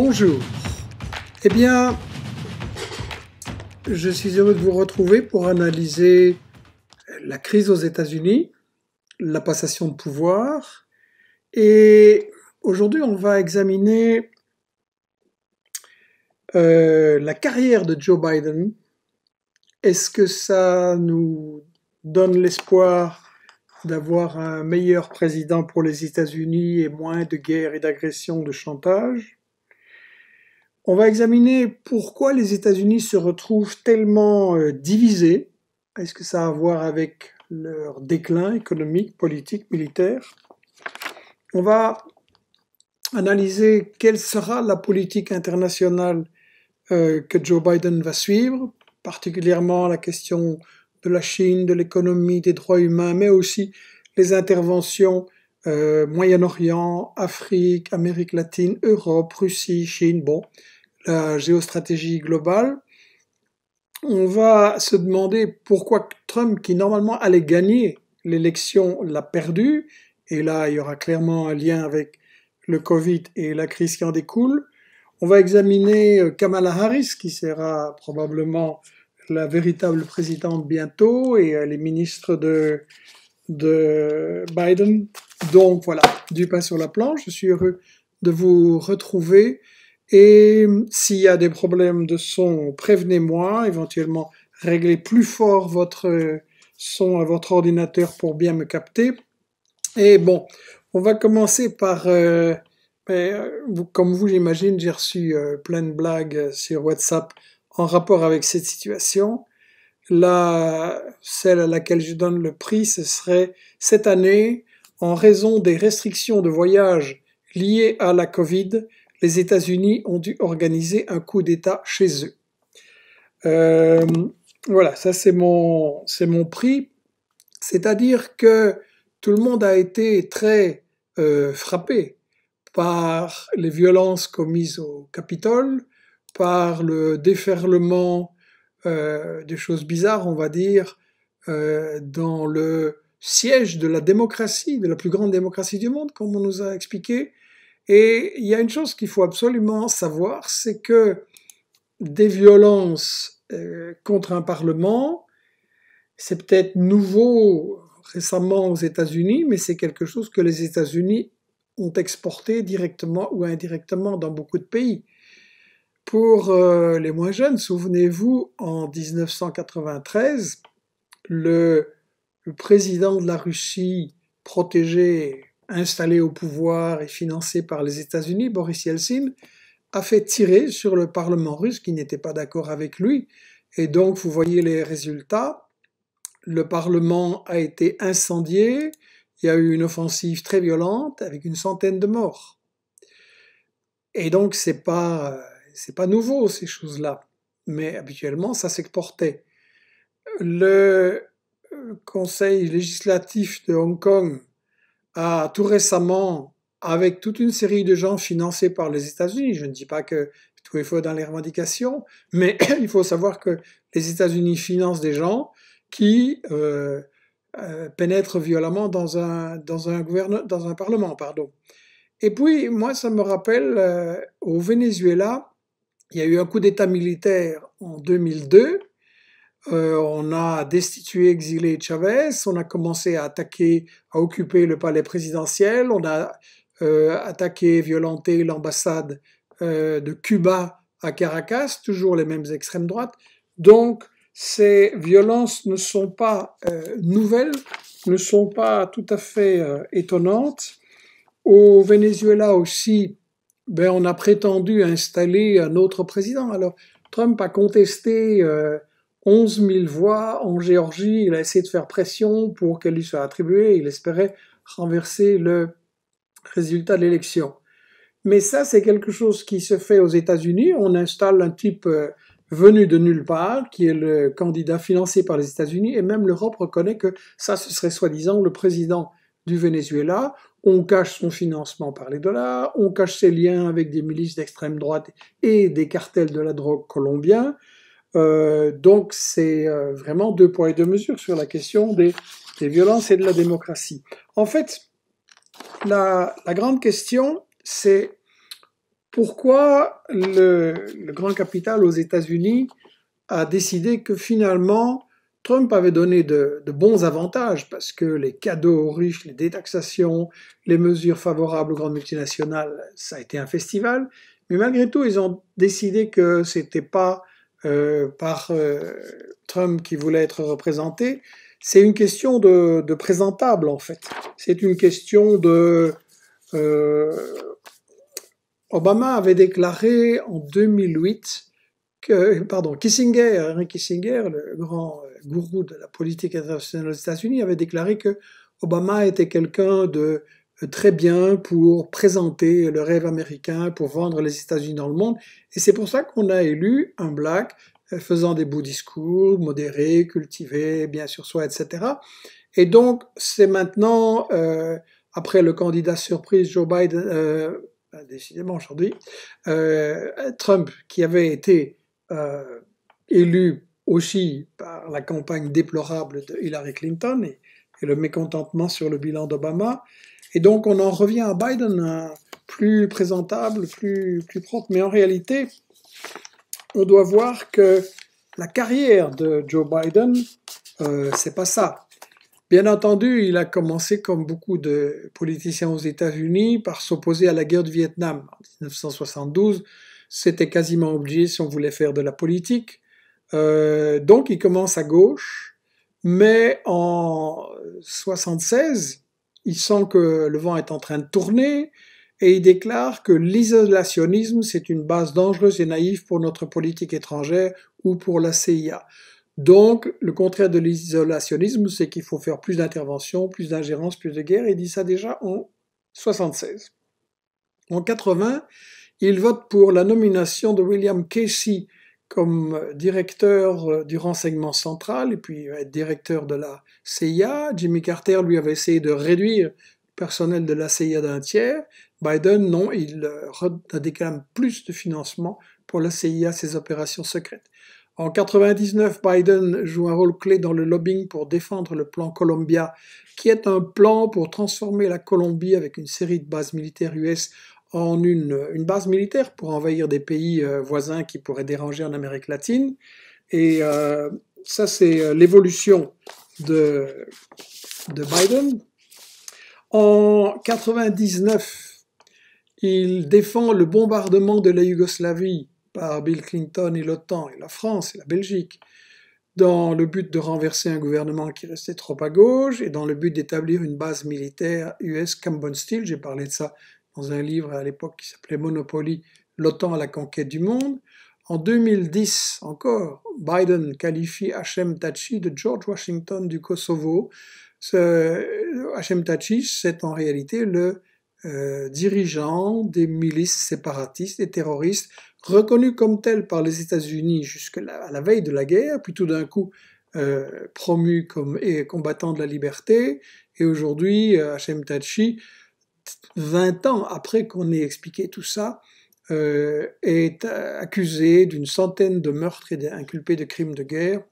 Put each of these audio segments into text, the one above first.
Bonjour. Eh bien, je suis heureux de vous retrouver pour analyser la crise aux États-Unis, la passation de pouvoir, et aujourd'hui on va examiner euh, la carrière de Joe Biden. Est-ce que ça nous donne l'espoir d'avoir un meilleur président pour les États-Unis et moins de guerre et d'agression, de chantage on va examiner pourquoi les États-Unis se retrouvent tellement euh, divisés. Est-ce que ça a à voir avec leur déclin économique, politique, militaire On va analyser quelle sera la politique internationale euh, que Joe Biden va suivre, particulièrement la question de la Chine, de l'économie, des droits humains, mais aussi les interventions euh, Moyen-Orient, Afrique, Amérique latine, Europe, Russie, Chine. Bon, géostratégie globale, on va se demander pourquoi Trump, qui normalement allait gagner l'élection, l'a perdu. Et là, il y aura clairement un lien avec le Covid et la crise qui en découle. On va examiner euh, Kamala Harris, qui sera probablement la véritable présidente bientôt, et euh, les ministres de, de Biden. Donc voilà, du pain sur la planche. Je suis heureux de vous retrouver. Et hum, s'il y a des problèmes de son, prévenez-moi, éventuellement réglez plus fort votre son à votre ordinateur pour bien me capter. Et bon, on va commencer par... Euh, ben, euh, comme vous, j'imagine, j'ai reçu euh, plein de blagues sur WhatsApp en rapport avec cette situation. Là, celle à laquelle je donne le prix, ce serait cette année, en raison des restrictions de voyage liées à la Covid, les États-Unis ont dû organiser un coup d'État chez eux. Euh, voilà, ça c'est mon, c'est mon prix. C'est-à-dire que tout le monde a été très euh, frappé par les violences commises au Capitole, par le déferlement euh, des choses bizarres, on va dire, dans le siège de la démocratie, de la plus grande démocratie du monde, comme on nous a expliqué, et il y a une chose qu'il faut absolument savoir, c'est que des violences euh, contre un Parlement, c'est peut-être nouveau récemment aux États-Unis, mais c'est quelque chose que les États-Unis ont exporté directement ou indirectement dans beaucoup de pays. Pour euh, les moins jeunes, souvenez-vous, en 1993, le, le président de la Russie protégé installé au pouvoir et financé par les États-Unis, Boris Yeltsin, a fait tirer sur le Parlement russe qui n'était pas d'accord avec lui. Et donc, vous voyez les résultats. Le Parlement a été incendié. Il y a eu une offensive très violente avec une centaine de morts. Et donc, c'est pas, c'est pas nouveau, ces choses-là. Mais habituellement, ça s'exportait. Le euh, Conseil législatif de Hong Kong tout récemment, avec toute une série de gens financés par les États-Unis, je ne dis pas que tout est faux dans les revendications, mais il faut savoir que les États-Unis financent des gens qui euh, euh, pénètrent violemment dans un, dans un, dans un parlement. Pardon. Et puis, moi, ça me rappelle, euh, au Venezuela, il y a eu un coup d'État militaire en 2002 euh, on a destitué, exilé Chavez, on a commencé à attaquer, à occuper le palais présidentiel, on a euh, attaqué, violenté l'ambassade euh, de Cuba à Caracas, toujours les mêmes extrêmes droites. Donc ces violences ne sont pas nouvelles, ne sont pas tout à fait étonnantes. Au Venezuela aussi, ben, on a prétendu installer un autre président. Alors Trump a contesté 11 000 voix en Géorgie. Il a essayé de faire pression pour qu'elle lui soit attribuée. Il espérait renverser le résultat de l'élection. Mais ça, c'est quelque chose qui se fait aux États-Unis. On installe un type euh, venu de nulle part, qui est le candidat financé par les États-Unis, et même l'Europe reconnaît que ça, ce serait soi-disant le président du Venezuela. On cache son financement par les dollars, on cache ses liens avec des milices d'extrême droite et des cartels de la drogue colombiens. Euh, donc c'est euh, vraiment deux poids et deux mesures sur la question des, des violences et de la démocratie. En fait, la, la grande question, c'est pourquoi le, le, grand capital aux États-Unis a décidé que finalement, Trump avait donné de, de, bons avantages parce que les cadeaux aux riches, les détaxations, les mesures favorables aux grandes multinationales, ça a été un festival. Mais malgré tout, ils ont décidé que c'était pas euh, par euh, Trump qui voulait être représenté, c'est une question de, présentable en fait. C'est une question de... Euh, Obama avait déclaré en 2008 que, pardon, Kissinger, Henry Kissinger, le grand gourou de la politique internationale des États-Unis, avait déclaré que Obama était quelqu'un de très bien pour présenter le rêve américain, pour vendre les États-Unis dans le monde. Et c'est pour ça qu'on a élu un black euh, faisant des beaux discours, modérés, cultivés, bien sur soi, etc. Et donc, c'est maintenant, euh, après le candidat surprise Joe Biden, euh, bah, décidément aujourd'hui, Trump, qui avait été élu aussi par la campagne déplorable de Hillary Clinton et le mécontentement sur le bilan d'Obama, et donc on en revient à Biden, hein. plus présentable, plus, plus propre. Mais en réalité, on doit voir que la carrière de Joe Biden, euh, c'est pas ça. Bien entendu, il a commencé comme beaucoup de politiciens aux États-Unis par s'opposer à la guerre du Vietnam en 1972. C'était quasiment obligé si on voulait faire de la politique. Euh, donc il commence à gauche, mais en 76, il sent que le vent est en train de tourner et il déclare que l'isolationnisme, c'est une base dangereuse et naïve pour notre politique étrangère ou pour la CIA. Donc, le contraire de l'isolationnisme, c'est qu'il faut faire plus d'interventions, plus d'ingérences, plus de guerre. Il dit ça déjà en 76. En 80, il vote pour la nomination de William Casey comme directeur euh, du renseignement central et puis directeur de la CIA. Jimmy Carter, lui, avait essayé de réduire le personnel de la CIA d'un tiers. Biden, non, il euh, déclame plus de financement pour la CIA, ses opérations secrètes. En 1999, Biden joue un rôle clé dans le lobbying pour défendre le plan Colombia, qui est un plan pour transformer la Colombie avec une série de bases militaires US en une, base militaire pour envahir des pays euh, voisins qui pourraient déranger en Amérique latine. Et euh, ça, c'est euh, l'évolution de, de Biden. En 99, il défend le bombardement de la Yougoslavie par Bill Clinton et l'OTAN et la France et la Belgique dans le but de renverser un gouvernement qui restait trop à gauche et dans le but d'établir une base militaire US Cambon Steel, j'ai parlé de ça dans un livre à l'époque qui s'appelait Monopoly, l'OTAN à la conquête du monde. En 2010 encore, Biden qualifie Hachem Tachi de George Washington du Kosovo. Ce, euh, Tachi, c'est en réalité le euh, dirigeant des milices séparatistes et terroristes, reconnu comme tel par les États-Unis jusqu'à la, la, veille de la guerre, puis tout d'un coup euh, promu comme et combattant de la liberté. Et aujourd'hui, Hachem Tachi 20 ans après qu'on ait expliqué tout ça, euh, est accusé d'une centaine de meurtres et inculpé de crimes de guerre.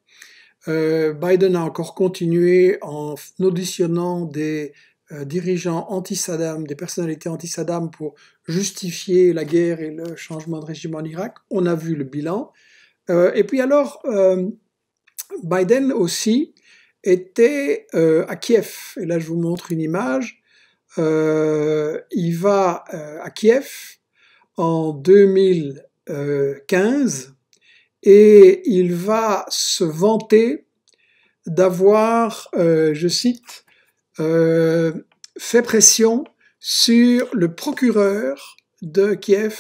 Euh, Biden a encore continué en auditionnant des euh, dirigeants anti-Saddam, des personnalités anti-Saddam pour justifier la guerre et le changement de régime en Irak. On a vu le bilan. et puis alors, Biden aussi était à Kiev. Et là, je vous montre une image euh, il va euh, à Kiev en 2015 euh, et il va se vanter d'avoir, je cite, fait pression sur le procureur de Kiev.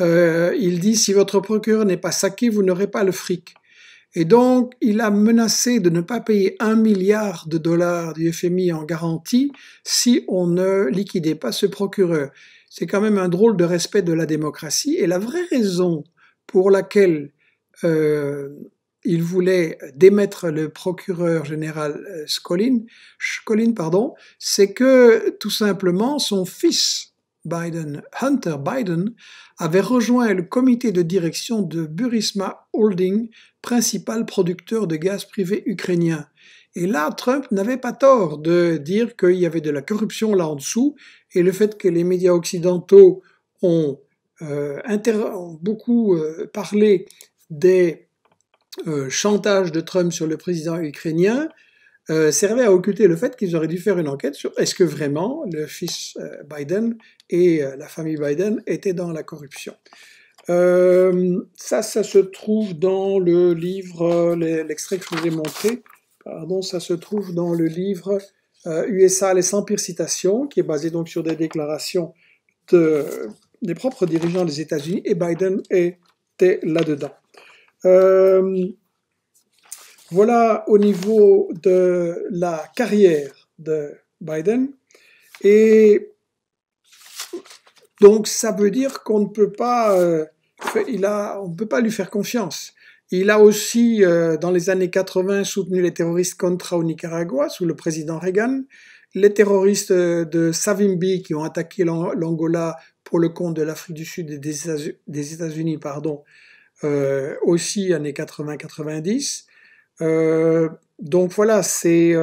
il dit, si votre procureur n'est pas saqué, vous n'aurez pas le fric. Et donc, il a menacé de ne pas payer un milliard de dollars du FMI en garantie si on ne liquidait pas ce procureur. C'est quand même un drôle de respect de la démocratie. Et la vraie raison pour laquelle euh, il voulait démettre le procureur général euh, Schollin, pardon, c'est que tout simplement son fils Biden, Hunter Biden, avait rejoint le comité de direction de Burisma Holding, principal producteur de gaz privé ukrainien. Et là, Trump n'avait pas tort de dire qu'il y avait de la corruption là en dessous, et le fait que les médias occidentaux ont, euh, beaucoup euh, parlé des euh, chantages de Trump sur le président ukrainien servait à occulter le fait qu'ils auraient dû faire une enquête sur est-ce que vraiment le fils Biden et la famille Biden étaient dans la corruption. Euh, ça, ça se trouve dans le livre, euh, l'extrait que je vous ai montré, pardon, ça se trouve dans le livre USA, euh, les 100 pires citations, qui est basé donc sur des déclarations de, des propres dirigeants des États-Unis, et Biden était là-dedans. Euh, voilà au niveau de la carrière de Biden. Et donc ça veut dire qu'on ne peut pas euh, il a, on ne peut pas lui faire confiance. Il a aussi, euh, dans les années 80, soutenu les terroristes Contra au Nicaragua sous le président Reagan, les terroristes euh, de Savimbi qui ont attaqué l'Angola pour le compte de l'Afrique du Sud et des États-Unis, pardon, euh, aussi années 80-90. donc voilà, c'est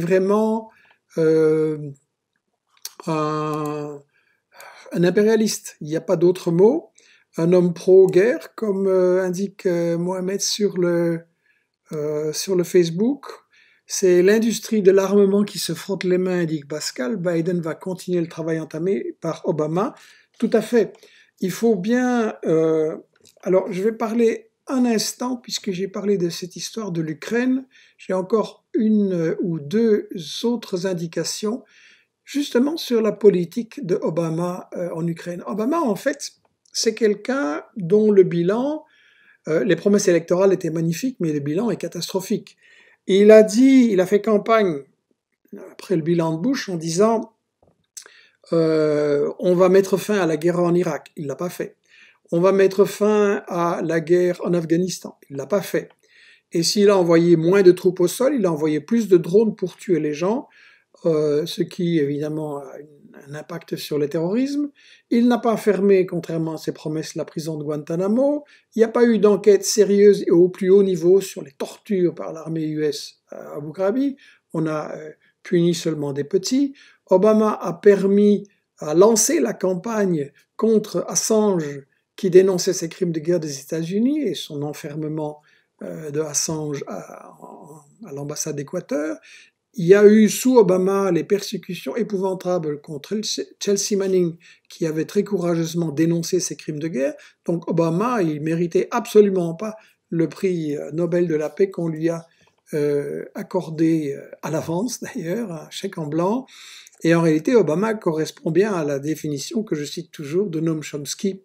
vraiment un, un impérialiste. Il n'y a pas d'autre mot un homme pro-guerre, comme euh, indique euh, Mohamed sur le, euh, sur le Facebook. C'est l'industrie de l'armement qui se frotte les mains, indique Pascal. Biden va continuer le travail entamé par Obama. Tout à fait. Il faut bien... alors, je vais parler un instant, puisque j'ai parlé de cette histoire de l'Ukraine. J'ai encore une ou deux autres indications, justement sur la politique de Obama en Ukraine. Obama, en fait, c'est quelqu'un dont le bilan, euh, les promesses électorales étaient magnifiques, mais le bilan est catastrophique. il a dit, il a fait campagne après le bilan de Bush en disant euh, on va mettre fin à la guerre en Irak. Il l'a pas fait. On va mettre fin à la guerre en Afghanistan. Il l'a pas fait. Et s'il a envoyé moins de troupes au sol, il a envoyé plus de drones pour tuer les gens, euh, ce qui évidemment a une un impact sur le terrorisme. Il n'a pas fermé, contrairement à ses promesses, la prison de Guantanamo. Il n'y a pas eu d'enquête sérieuse et au plus haut niveau sur les tortures par l'armée US à Abu Ghraib. On a euh, puni seulement des petits. Obama a permis à lancer la campagne contre Assange qui dénonçait ses crimes de guerre des États-Unis et son enfermement euh, de Assange à l'ambassade d'Équateur. Il y a eu sous Obama les persécutions épouvantables contre Chelsea Manning, qui avait très courageusement dénoncé ses crimes de guerre. Donc Obama, il méritait absolument pas le prix euh, Nobel de la paix qu'on lui a euh, accordé euh, à l'avance d'ailleurs, un chèque en blanc. Et en réalité, Obama correspond bien à la définition que je cite toujours de Noam Chomsky.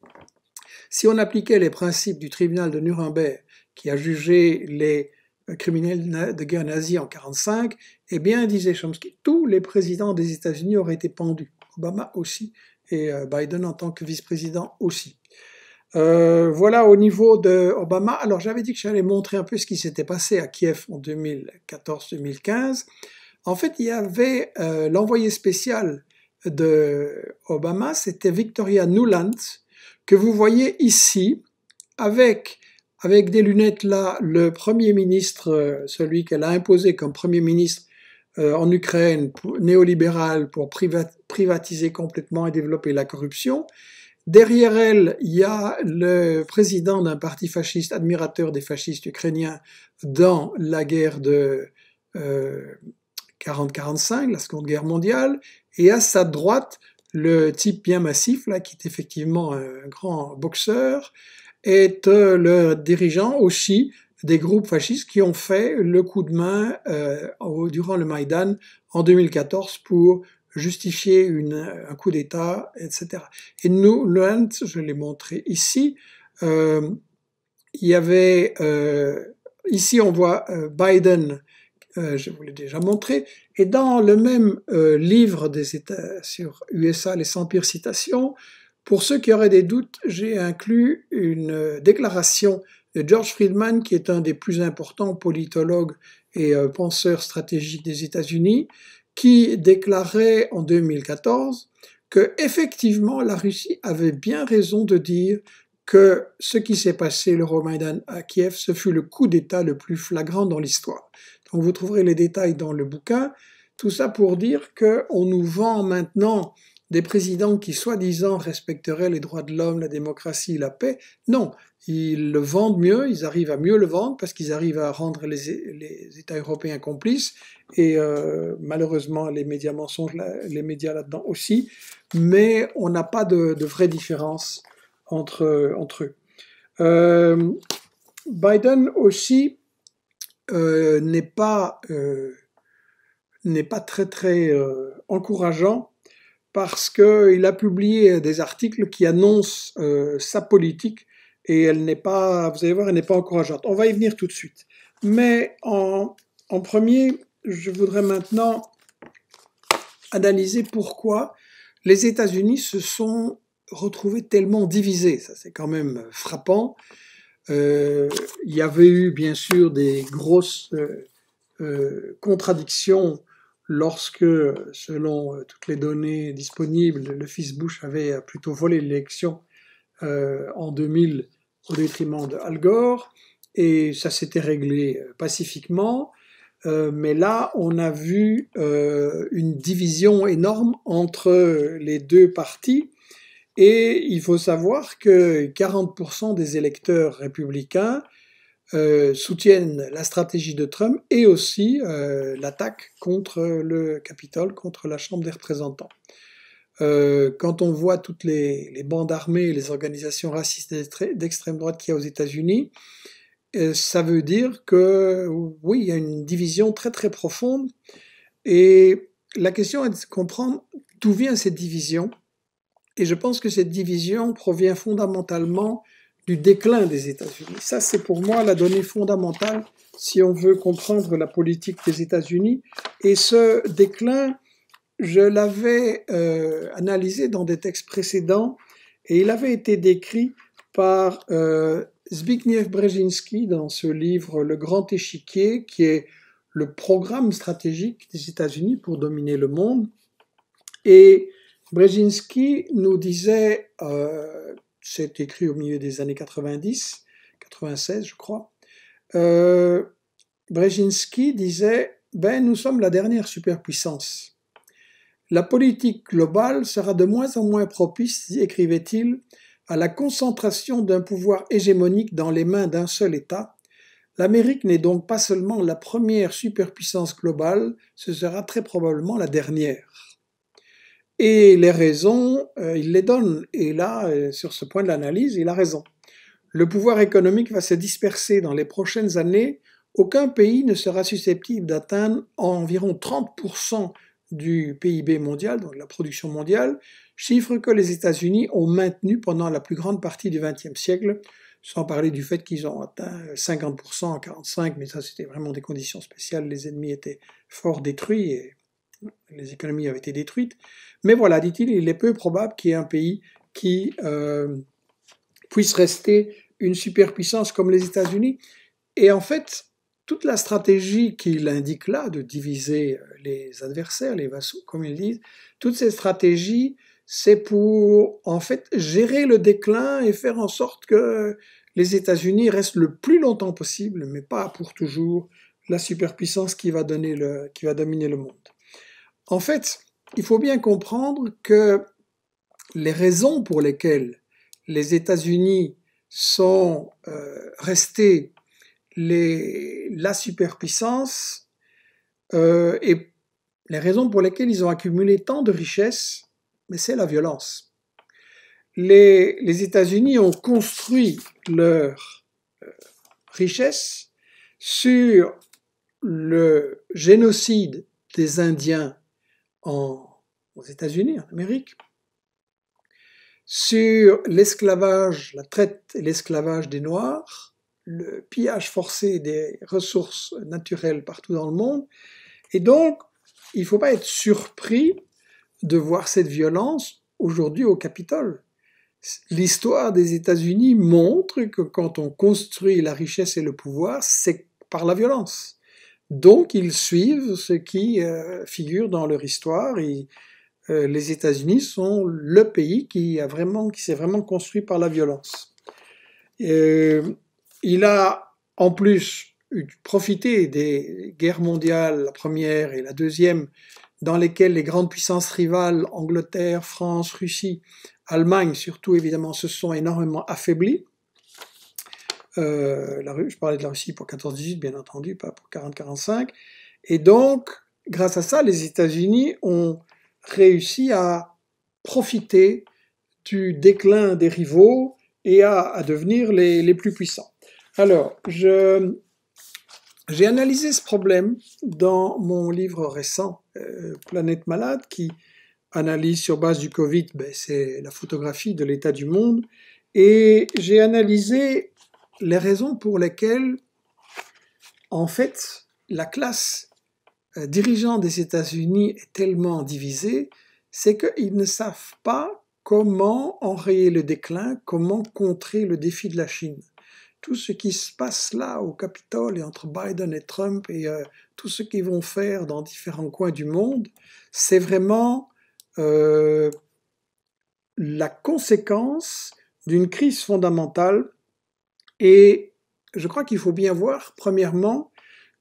Si on appliquait les principes du tribunal de Nuremberg, qui a jugé les criminel de guerre nazie en 1945, eh bien, disait Chomsky, tous les présidents des États-Unis auraient été pendus. Obama aussi, et euh, Biden en tant que vice-président aussi. Euh, voilà au niveau de Obama. Alors j'avais dit que j'allais montrer un peu ce qui s'était passé à Kiev en 2014-2015. En fait, il y avait euh, l'envoyé spécial de Obama, c'était Victoria Nuland, que vous voyez ici, avec avec des lunettes là, le Premier ministre, euh, celui qu'elle a imposé comme Premier ministre euh, en Ukraine, néolibéral, pour privatiser complètement et développer la corruption. Derrière elle, il y a le président d'un parti fasciste, admirateur des fascistes ukrainiens dans la guerre de 40-45, euh, la Seconde Guerre mondiale, et à sa droite, le type bien massif, là, qui est effectivement un grand boxeur, est euh, le dirigeant aussi des groupes fascistes qui ont fait le coup de main euh, durant le Maïdan en 2014 pour justifier un coup d'État, etc. Et nous, Lunt, je l'ai montré ici, euh, il y avait, ici on voit Biden, je vous l'ai déjà montré, et dans le même livre des États sur USA, les 100 pires citations, pour ceux qui auraient des doutes, j'ai inclus une déclaration de George Friedman, qui est un des plus importants politologues et euh, penseurs stratégiques des États-Unis, qui déclarait en 2014 que effectivement la Russie avait bien raison de dire que ce qui s'est passé le Romaïdan à Kiev, ce fut le coup d'État le plus flagrant dans l'histoire. Donc vous trouverez les détails dans le bouquin. Tout ça pour dire qu'on nous vend maintenant des présidents qui soi-disant respecteraient les droits de l'homme, la démocratie, la paix. Non, ils le vendent mieux, ils arrivent à mieux le vendre parce qu'ils arrivent à rendre les, États européens complices et euh, malheureusement les médias mensonges, les médias là-dedans aussi, mais on n'a pas de, de, vraie différence entre, eux. Euh, Biden aussi euh, n'est pas, pas très très encourageant parce qu'il a publié des articles qui annoncent euh, sa politique et elle n'est pas, vous allez voir, elle n'est pas encourageante. On va y venir tout de suite. Mais en, premier, je voudrais maintenant analyser pourquoi les États-Unis se sont retrouvés tellement divisés. Ça, c'est quand même frappant. Euh, il y avait eu, bien sûr, des grosses euh, contradictions lorsque, selon euh, toutes les données disponibles, le fils Bush avait euh, plutôt volé l'élection euh, en 2000 au détriment de Al Gore, et ça s'était réglé pacifiquement. mais là, on a vu une division énorme entre les deux partis. Et il faut savoir que 40% des électeurs républicains euh, soutiennent la stratégie de Trump et aussi euh, l'attaque contre le Capitole, contre la Chambre des représentants. Euh, quand on voit toutes les, les bandes armées et les organisations racistes d'extrême droite qu'il y a aux États-Unis, ça veut dire que oui, il y a une division très très profonde. Et la question est de comprendre d'où vient cette division. Et je pense que cette division provient fondamentalement du déclin des États-Unis. Ça, c'est pour moi la donnée fondamentale si on veut comprendre la politique des États-Unis. Et ce déclin, je l'avais euh, analysé dans des textes précédents et il avait été décrit par euh, Zbigniew Brzezinski dans ce livre Le Grand Échiquier, qui est le programme stratégique des États-Unis pour dominer le monde. Et Brzezinski nous disait euh, c'est écrit au milieu des années 90, 96 je crois, euh, Brzezinski disait ben, Nous sommes la dernière superpuissance. La politique globale sera de moins en moins propice, écrivait-il, à la concentration d'un pouvoir hégémonique dans les mains d'un seul État. L'Amérique n'est donc pas seulement la première superpuissance globale, ce sera très probablement la dernière. Et les raisons, euh, il les donne. Et là, euh, sur ce point de l'analyse, il a raison. Le pouvoir économique va se disperser dans les prochaines années. Aucun pays ne sera susceptible d'atteindre environ 30% du PIB mondial, donc de la production mondiale, chiffre que les États-Unis ont maintenu pendant la plus grande partie du XXe siècle, sans parler du fait qu'ils ont atteint 50% en 45, mais ça c'était vraiment des conditions spéciales, les ennemis étaient fort détruits et les économies avaient été détruites. Mais voilà, dit-il, il est peu probable qu'il y ait un pays qui euh, puisse rester une superpuissance comme les États-Unis. Et en fait, toute la stratégie qu'il indique là, de diviser euh, les adversaires, les vassaux, comme ils disent, toutes ces stratégies, c'est pour en fait gérer le déclin et faire en sorte que les États-Unis restent le plus longtemps possible, mais pas pour toujours, la superpuissance qui qui va dominer le monde. En fait, il faut bien comprendre que les raisons pour lesquelles les États-Unis sont euh, restés la superpuissance euh, et les raisons pour lesquelles ils ont accumulé tant de richesses, mais c'est la violence. Les, États-Unis ont construit leur euh, richesse sur le génocide des Indiens aux États-Unis, en Amérique, sur l'esclavage, la traite et l'esclavage des Noirs, le pillage forcé des ressources naturelles partout dans le monde. Et donc, il ne faut pas être surpris de voir cette violence aujourd'hui au Capitole. L'histoire des États-Unis montre que quand on construit la richesse et le pouvoir, c'est par la violence. Donc, ils suivent ce qui euh, figure dans leur histoire. Et, euh, les États-Unis sont le pays qui a vraiment, qui s'est vraiment construit par la violence. Euh, il a en plus profité des guerres mondiales, la première et la deuxième, dans lesquelles les grandes puissances rivales, Angleterre, France, Russie, Allemagne surtout évidemment, se sont énormément affaiblies. Euh, la je parlais de la Russie pour 14-18, bien entendu, pas pour 40-45. Et donc, grâce à ça, les États-Unis ont réussi à profiter du déclin des rivaux et à, devenir les, plus puissants. Alors, j'ai analysé ce problème dans mon livre récent, euh, Planète malade, qui analyse sur base du Covid, ben, c'est la photographie de l'état du monde, et j'ai analysé les raisons pour lesquelles, en fait, la classe euh, dirigeante des États-Unis est tellement divisée, c'est qu'ils ne savent pas comment enrayer le déclin, comment contrer le défi de la Chine. Tout ce qui se passe là au Capitole et entre Biden et Trump et euh, tout ce qu'ils vont faire dans différents coins du monde, c'est vraiment euh, la conséquence d'une crise fondamentale et je crois qu'il faut bien voir, premièrement,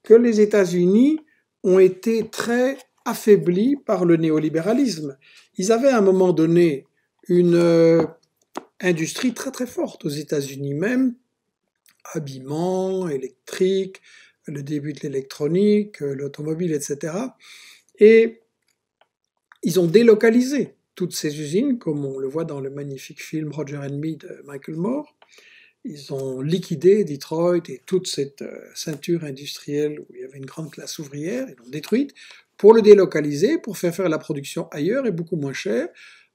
que les États-Unis ont été très affaiblis par le néolibéralisme. Ils avaient à un moment donné une euh, industrie très très forte aux États-Unis même, habillement, électrique, le début de l'électronique, euh, l'automobile, etc. Et ils ont délocalisé toutes ces usines, comme on le voit dans le magnifique film Roger and Me de Michael Moore ils ont liquidé Detroit et toute cette euh, ceinture industrielle où il y avait une grande classe ouvrière, ils l'ont détruite pour le délocaliser, pour faire faire la production ailleurs et beaucoup moins cher,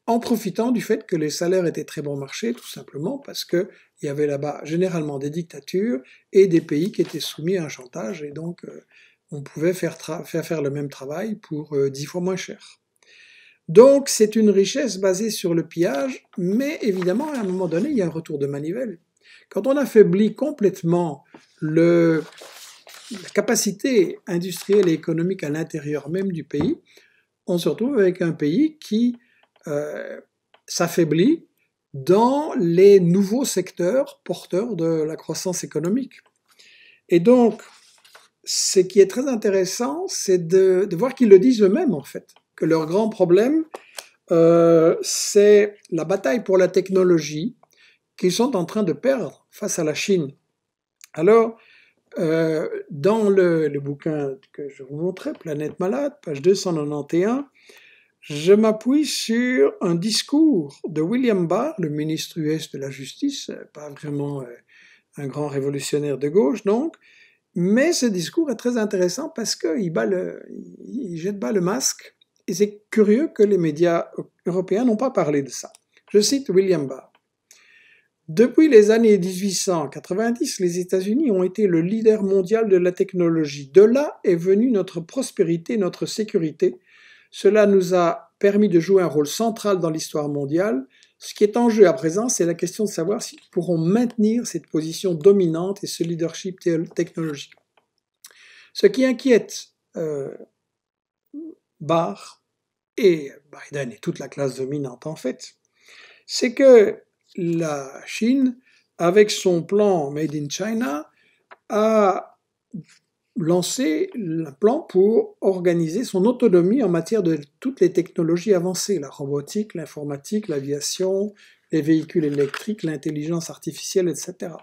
en profitant du fait que les salaires étaient très bon marché, tout simplement parce qu'il il y avait là-bas généralement des dictatures et des pays qui étaient soumis à un chantage, et donc euh, on pouvait faire, faire, le même travail pour euh, dix fois moins cher. Donc c'est une richesse basée sur le pillage, mais évidemment à un moment donné il y a un retour de manivelle quand on affaiblit complètement le, la capacité industrielle et économique à l'intérieur même du pays, on se retrouve avec un pays qui euh, s'affaiblit dans les nouveaux secteurs porteurs de la croissance économique. Et donc, ce qui est très intéressant, c'est de, voir qu'ils le disent eux-mêmes, en fait, que leur grand problème, euh, c'est la bataille pour la technologie, qu'ils sont en train de perdre face à la Chine. Alors, euh, dans le, bouquin que je vous montrais, Planète malade, page 291, je m'appuie sur un discours de William Barr, le ministre US de la Justice, pas vraiment euh, un grand révolutionnaire de gauche donc, mais ce discours est très intéressant parce qu'il jette bas le masque et c'est curieux que les médias européens n'ont pas parlé de ça. Je cite William Barr. Depuis les années 1890, les États-Unis ont été le leader mondial de la technologie. De là est venue notre prospérité, notre sécurité. Cela nous a permis de jouer un rôle central dans l'histoire mondiale. Ce qui est en jeu à présent, c'est la question de savoir si nous pourrons maintenir cette position dominante et ce leadership technologique. Ce qui inquiète euh, Barr et Biden et toute la classe dominante en fait, c'est que la Chine, avec son plan Made in China, a lancé un plan pour organiser son autonomie en matière de toutes les technologies avancées, la robotique, l'informatique, l'aviation, les véhicules électriques, l'intelligence artificielle, etc.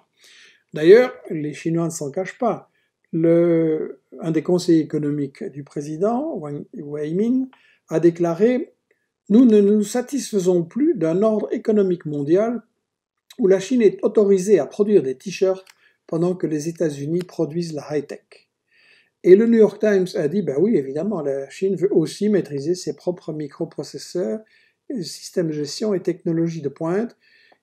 D'ailleurs, les Chinois ne s'en cachent pas. Le, un des conseillers économiques du président, Wang Weimin, a déclaré nous ne nous satisfaisons plus d'un ordre économique mondial où la Chine est autorisée à produire des t-shirts pendant que les États-Unis produisent la high-tech. Et le New York Times a dit, ben oui, évidemment, la Chine veut aussi maîtriser ses propres microprocesseurs, systèmes de gestion et technologies de pointe.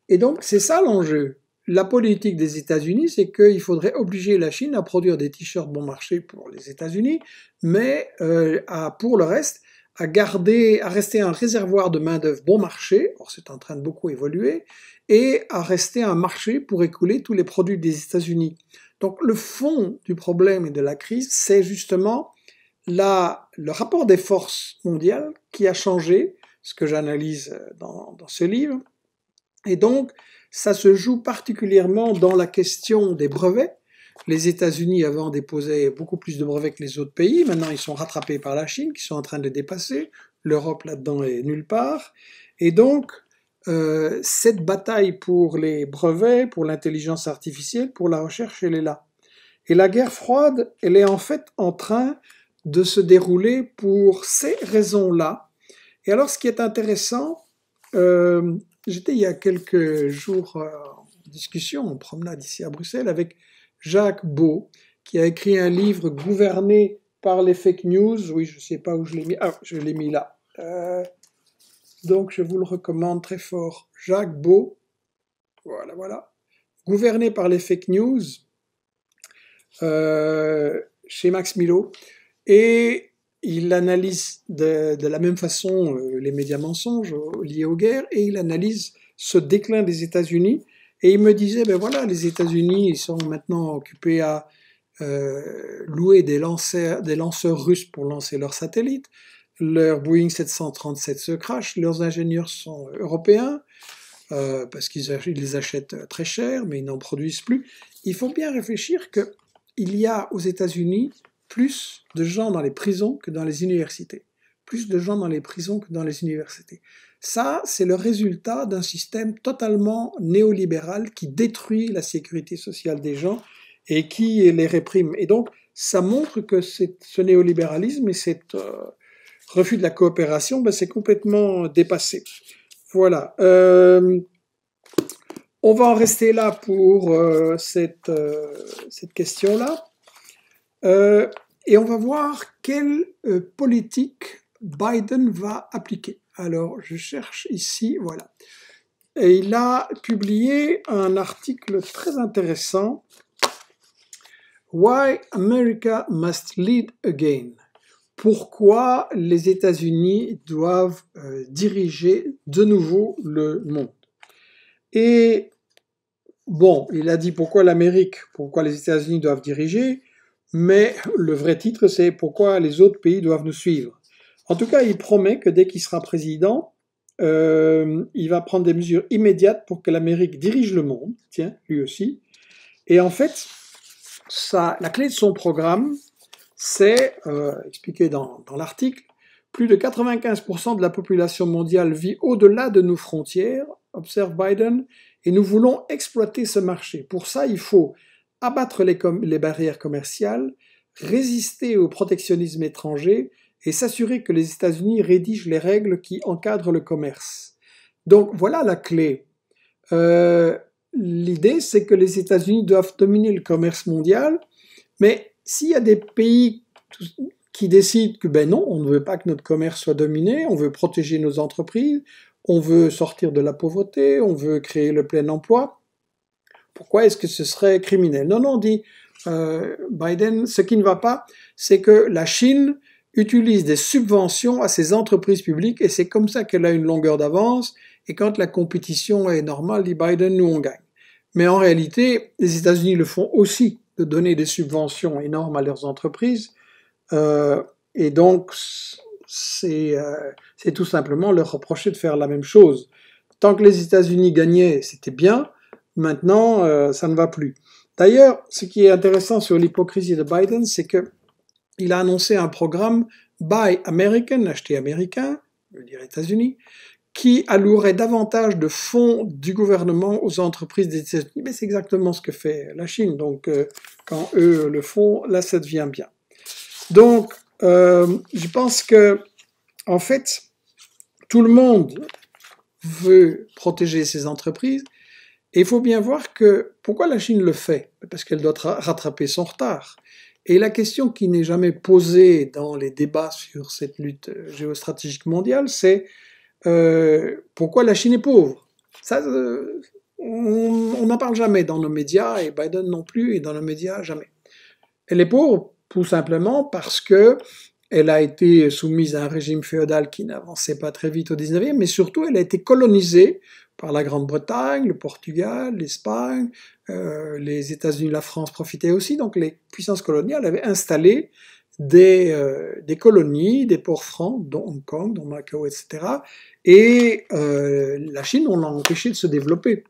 Et donc, c'est ça l'enjeu. La politique des États-Unis, c'est qu'il faudrait obliger la Chine à produire des t-shirts bon marché pour les États-Unis, mais euh, pour le reste, à garder, à rester un réservoir de main-d'œuvre bon marché, or c'est en train de beaucoup évoluer, et à rester un marché pour écouler tous les produits des États-Unis. Donc le fond du problème et de la crise, c'est justement là le rapport des forces mondiales qui a changé, ce que j'analyse euh, dans ce livre. Et donc, ça se joue particulièrement dans la question des brevets, les États-Unis avant déposaient beaucoup plus de brevets que les autres pays. Maintenant, ils sont rattrapés par la Chine, qui sont en train de les dépasser. L'Europe là-dedans est nulle part. Et donc, euh, cette bataille pour les brevets, pour l'intelligence artificielle, pour la recherche, elle est là. Et la guerre froide, elle est en fait en train de se dérouler pour ces raisons-là. Et alors, ce qui est intéressant, euh, j'étais il y a quelques jours en discussion, en promenade ici à Bruxelles, avec Jacques Beau, qui a écrit un livre gouverné par les fake news. Oui, je ne sais pas où je l'ai mis. Ah, je l'ai mis là. Euh, donc, je vous le recommande très fort. Jacques Beau. Voilà, voilà. Gouverné par les fake news euh, chez Max Milo. Et il analyse de, la même façon euh, les médias mensonges liés aux guerres et il analyse ce déclin des États-Unis et il me disait, ben voilà, les États-Unis, ils sont maintenant occupés à euh, louer des lanceurs, des lanceurs russes pour lancer leurs satellites. Leur Boeing 737 se crache, leurs ingénieurs sont européens, euh, parce qu'ils les achètent très cher, mais ils n'en produisent plus. Il faut bien réfléchir qu'il y a aux États-Unis plus de gens dans les prisons que dans les universités plus de gens dans les prisons que dans les universités. Ça, c'est le résultat d'un système totalement néolibéral qui détruit la sécurité sociale des gens et qui les réprime. Et donc, ça montre que ce néolibéralisme et cet euh, refus de la coopération, ben, c'est complètement dépassé. Voilà. Euh, on va en rester là pour euh, cette, cette question-là. et on va voir quelle politique Biden va appliquer. Alors, je cherche ici, voilà. Et il a publié un article très intéressant, Why America Must Lead Again. Pourquoi les États-Unis doivent euh, diriger de nouveau le monde. Et bon, il a dit pourquoi l'Amérique, pourquoi les États-Unis doivent diriger, mais le vrai titre c'est pourquoi les autres pays doivent nous suivre. En tout cas, il promet que dès qu'il sera président, euh, il va prendre des mesures immédiates pour que l'Amérique dirige le monde, tiens, lui aussi. Et en fait, la clé de son programme, c'est, euh, expliqué dans, l'article, plus de 95% de la population mondiale vit au-delà de nos frontières, observe Biden, et nous voulons exploiter ce marché. Pour ça, il faut abattre les barrières commerciales, résister au protectionnisme étranger, et s'assurer que les États-Unis rédigent les règles qui encadrent le commerce. Donc voilà la clé. Euh, l'idée, c'est que les États-Unis doivent dominer le commerce mondial, mais s'il y a des pays qui décident que ben non, on ne veut pas que notre commerce soit dominé, on veut protéger nos entreprises, on veut sortir de la pauvreté, on veut créer le plein emploi, pourquoi est-ce que ce serait criminel Non, non, dit euh, Biden, ce qui ne va pas, c'est que la Chine utilise des subventions à ses entreprises publiques et c'est comme ça qu'elle a une longueur d'avance. Et quand la compétition est normale, dit Biden, nous on gagne. Mais en réalité, les États-Unis le font aussi, de donner des subventions énormes à leurs entreprises. Euh, et donc, c'est euh, tout simplement leur reprocher de faire la même chose. Tant que les États-Unis gagnaient, c'était bien. Maintenant, euh, ça ne va plus. D'ailleurs, ce qui est intéressant sur l'hypocrisie de Biden, c'est que il a annoncé un programme Buy American, acheter américain, je dire États-Unis, qui allouerait davantage de fonds du gouvernement aux entreprises des États-Unis. Mais c'est exactement ce que fait la Chine. Donc, euh, quand eux le font, là, ça devient bien. Donc, euh, je pense que, en fait, tout le monde veut protéger ses entreprises. Et il faut bien voir que pourquoi la Chine le fait Parce qu'elle doit rattraper son retard. Et la question qui n'est jamais posée dans les débats sur cette lutte euh, géostratégique mondiale, c'est euh, pourquoi la Chine est pauvre euh, on n'en parle jamais dans nos médias, et Biden non plus, et dans nos médias, jamais. Elle est pauvre tout simplement parce que elle a été soumise à un régime féodal qui n'avançait pas très vite au 19e, mais surtout elle a été colonisée par la Grande-Bretagne, le Portugal, l'Espagne, euh, les États-Unis, la France profitaient aussi. Donc les puissances coloniales avaient installé des, euh, colonies, des ports francs, dont Hong Kong, dont Macao, etc. Et euh, la Chine, on l'a empêchée de se développer.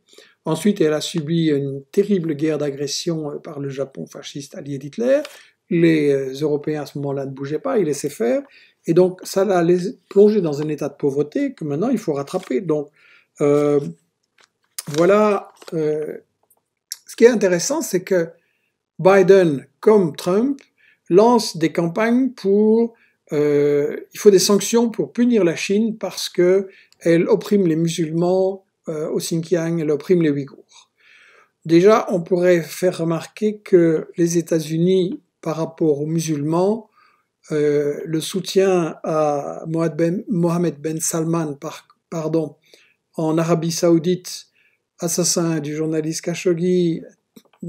Ensuite, elle a subi une terrible guerre d'agression par le Japon fasciste allié d'Hitler. Les Européens à ce moment-là ne bougeaient pas, ils laissaient faire. Et donc, ça l'a plongé dans un état de pauvreté que maintenant il faut rattraper. Donc, euh, voilà, euh, ce qui est intéressant, c'est que Biden, comme Trump, lance des campagnes pour... Euh, il faut des sanctions pour punir la Chine parce que elle opprime les musulmans au Xinjiang, elle opprime les Ouïghours. Déjà, on pourrait faire remarquer que les États-Unis, par rapport aux musulmans, le soutien à Mohamed Ben, ben Salman pardon, en Arabie saoudite, assassin du journaliste Khashoggi, euh,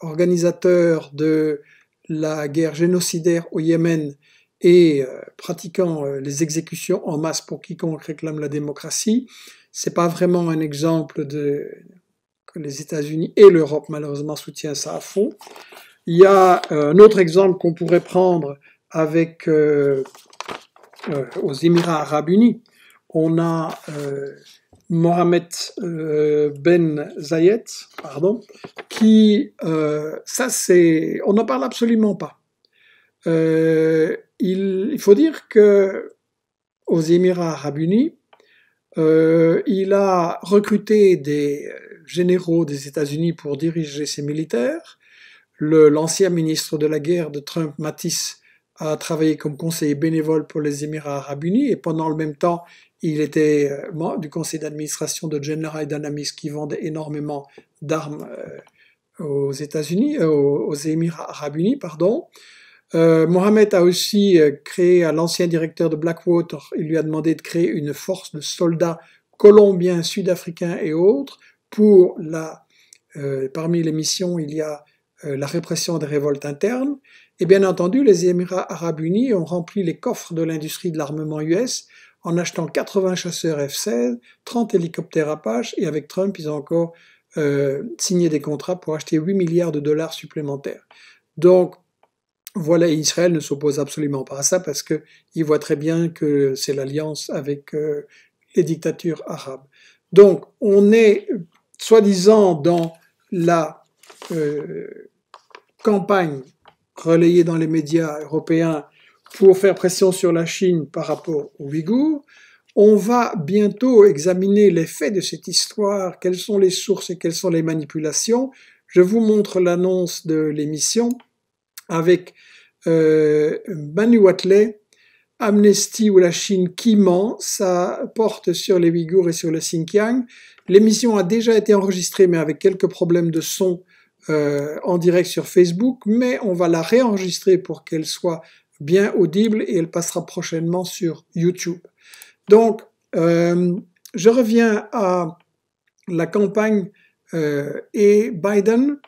organisateur de la guerre génocidaire au Yémen et euh, pratiquant euh, les exécutions en masse pour quiconque réclame la démocratie. C'est pas vraiment un exemple de que les États-Unis et l'Europe malheureusement soutiennent ça à fond. Il y a un autre exemple qu'on pourrait prendre avec aux Émirats arabes unis. On a Mohamed euh, Ben Zayed, pardon, qui, euh, ça c'est, on n'en parle absolument pas. Euh, il, faut dire que aux Émirats arabes unis, il a recruté des généraux des États-Unis pour diriger ses militaires. l'ancien ministre de la guerre de Trump, Matisse, a travaillé comme conseiller bénévole pour les Émirats arabes unis et pendant le même temps, il était euh, membre du conseil d'administration de General Dynamics qui vendait énormément d'armes euh, aux États-Unis, euh, aux Émirats arabes unis, pardon. Mohamed a aussi créé à l'ancien directeur de Blackwater, il lui a demandé de créer une force de soldats colombiens, sud-africains et autres pour la, parmi les missions, il y a la répression des révoltes internes. Et bien entendu, les Émirats arabes unis ont rempli les coffres de l'industrie de l'armement US en achetant 80 chasseurs F-16, 30 hélicoptères Apache, et avec Trump, ils ont encore euh, signé des contrats pour acheter 8 milliards de dollars supplémentaires. Donc, voilà, Israël ne s'oppose absolument pas à ça parce qu'il voit très bien que c'est l'alliance avec euh, les dictatures arabes. Donc, on est soi-disant dans la euh, campagne relayée dans les médias européens pour faire pression sur la Chine par rapport aux Ouïghours. On va bientôt examiner les faits de cette histoire, quelles sont les sources et quelles sont les manipulations. Je vous montre l'annonce de l'émission avec euh, Manu Watley, Amnesty ou la Chine qui ment, ça porte sur les Ouïghours et sur le Xinjiang. L'émission a déjà été enregistrée, mais avec quelques problèmes de son euh, en direct sur Facebook, mais on va la réenregistrer pour qu'elle soit bien audible et elle passera prochainement sur YouTube. Donc, euh, je reviens à la campagne euh, et Biden.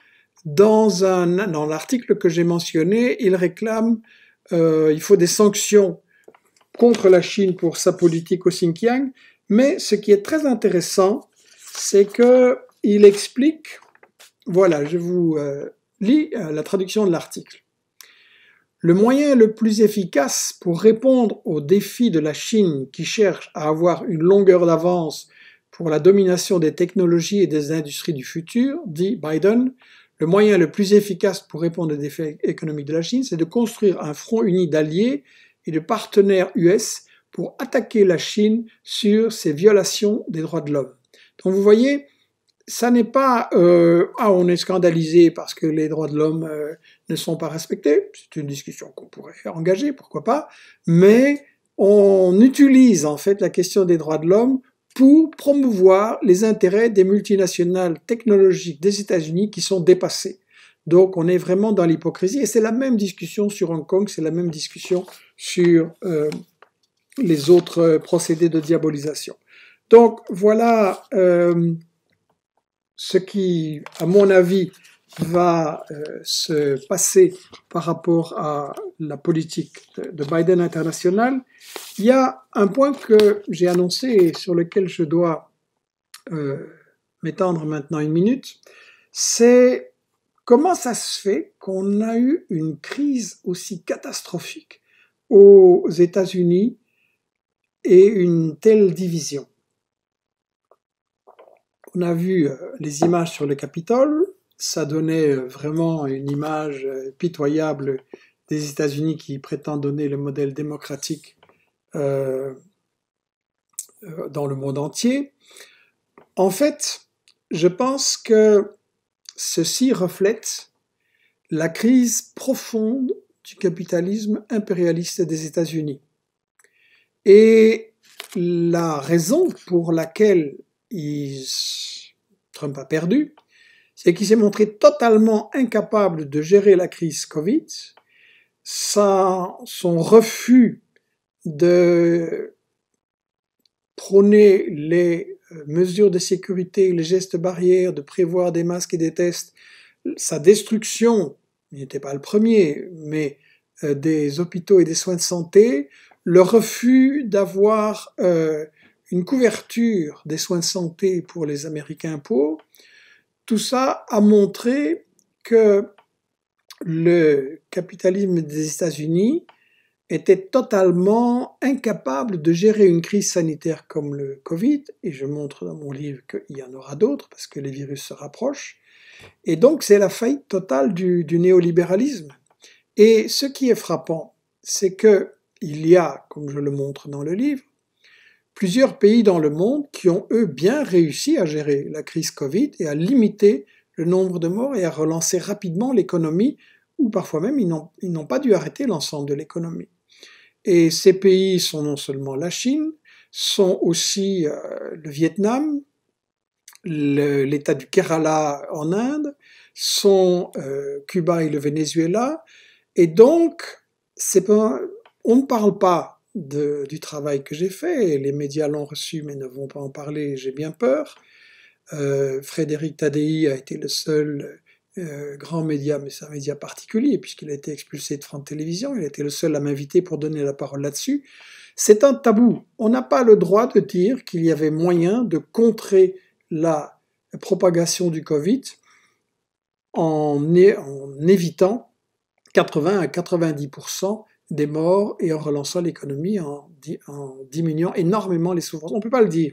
Dans, un, dans l'article que j'ai mentionné, il réclame euh, il faut des sanctions contre la Chine pour sa politique au Xinjiang. Mais ce qui est très intéressant, c'est que il explique. Voilà, je vous lis la traduction de l'article. Le moyen le plus efficace pour répondre aux défis de la Chine qui cherche à avoir une longueur d'avance pour la domination des technologies et des industries du futur, dit Biden, le moyen le plus efficace pour répondre aux défis économiques de la Chine, c'est de construire un front uni d'alliés et de partenaires US pour attaquer la Chine sur ses violations des droits de l'homme. Donc vous voyez, ça n'est pas euh, ah on est scandalisé parce que les droits de l'homme euh, ne sont pas respectés. C'est une discussion qu'on pourrait engager, pourquoi pas. Mais on utilise en fait la question des droits de l'homme pour promouvoir les intérêts des multinationales technologiques des États-Unis qui sont dépassés. Donc on est vraiment dans l'hypocrisie et c'est la même discussion sur Hong Kong, c'est la même discussion sur euh, les autres procédés de diabolisation. Donc voilà. Euh, ce qui, à mon avis, va euh, se passer par rapport à la politique de, Biden international, il y a un point que j'ai annoncé et sur lequel je dois euh, m'étendre maintenant une minute, c'est comment ça se fait qu'on a eu une crise aussi catastrophique aux États-Unis et une telle division on a vu euh, les images sur le Capitole, ça donnait euh, vraiment une image euh, pitoyable des États-Unis qui prétendent donner le modèle démocratique dans le monde entier. En fait, je pense que ceci reflète la crise profonde du capitalisme impérialiste des États-Unis. Et la raison pour laquelle Trump a perdu, c'est qu'il s'est montré totalement incapable de gérer la crise Covid. son refus de prôner les euh, mesures de sécurité, les gestes barrières, de prévoir des masques et des tests, sa destruction, il n'était pas le premier, mais euh, des hôpitaux et des soins de santé, le refus d'avoir euh, une couverture des soins de santé pour les Américains pauvres, tout ça a montré que le capitalisme des États-Unis était totalement incapable de gérer une crise sanitaire comme le Covid, et je montre dans mon livre qu'il y en aura d'autres parce que les virus se rapprochent, et donc c'est la faillite totale du, du, néolibéralisme. Et ce qui est frappant, c'est que il y a, comme je le montre dans le livre, plusieurs pays dans le monde qui ont, eux, bien réussi à gérer la crise Covid et à limiter le nombre de morts et à relancer rapidement l'économie, ou parfois même ils n'ont pas dû arrêter l'ensemble de l'économie. Et ces pays sont non seulement la Chine, sont aussi euh, le Vietnam, l'État du Kerala en Inde, sont euh, Cuba et le Venezuela. Et donc, on ne parle pas du travail que j'ai fait. Les médias l'ont reçu mais ne vont pas en parler, j'ai bien peur. Euh, Frédéric Tadei a été le seul euh, grand média, mais c'est un média particulier puisqu'il a été expulsé de France Télévisions, il a été le seul à m'inviter pour donner la parole là-dessus. C'est un tabou. On n'a pas le droit de dire qu'il y avait moyen de contrer la propagation du Covid en évitant 80 à 90 des morts et en relançant l'économie, en, diminuant énormément les souffrances. On ne peut pas le dire.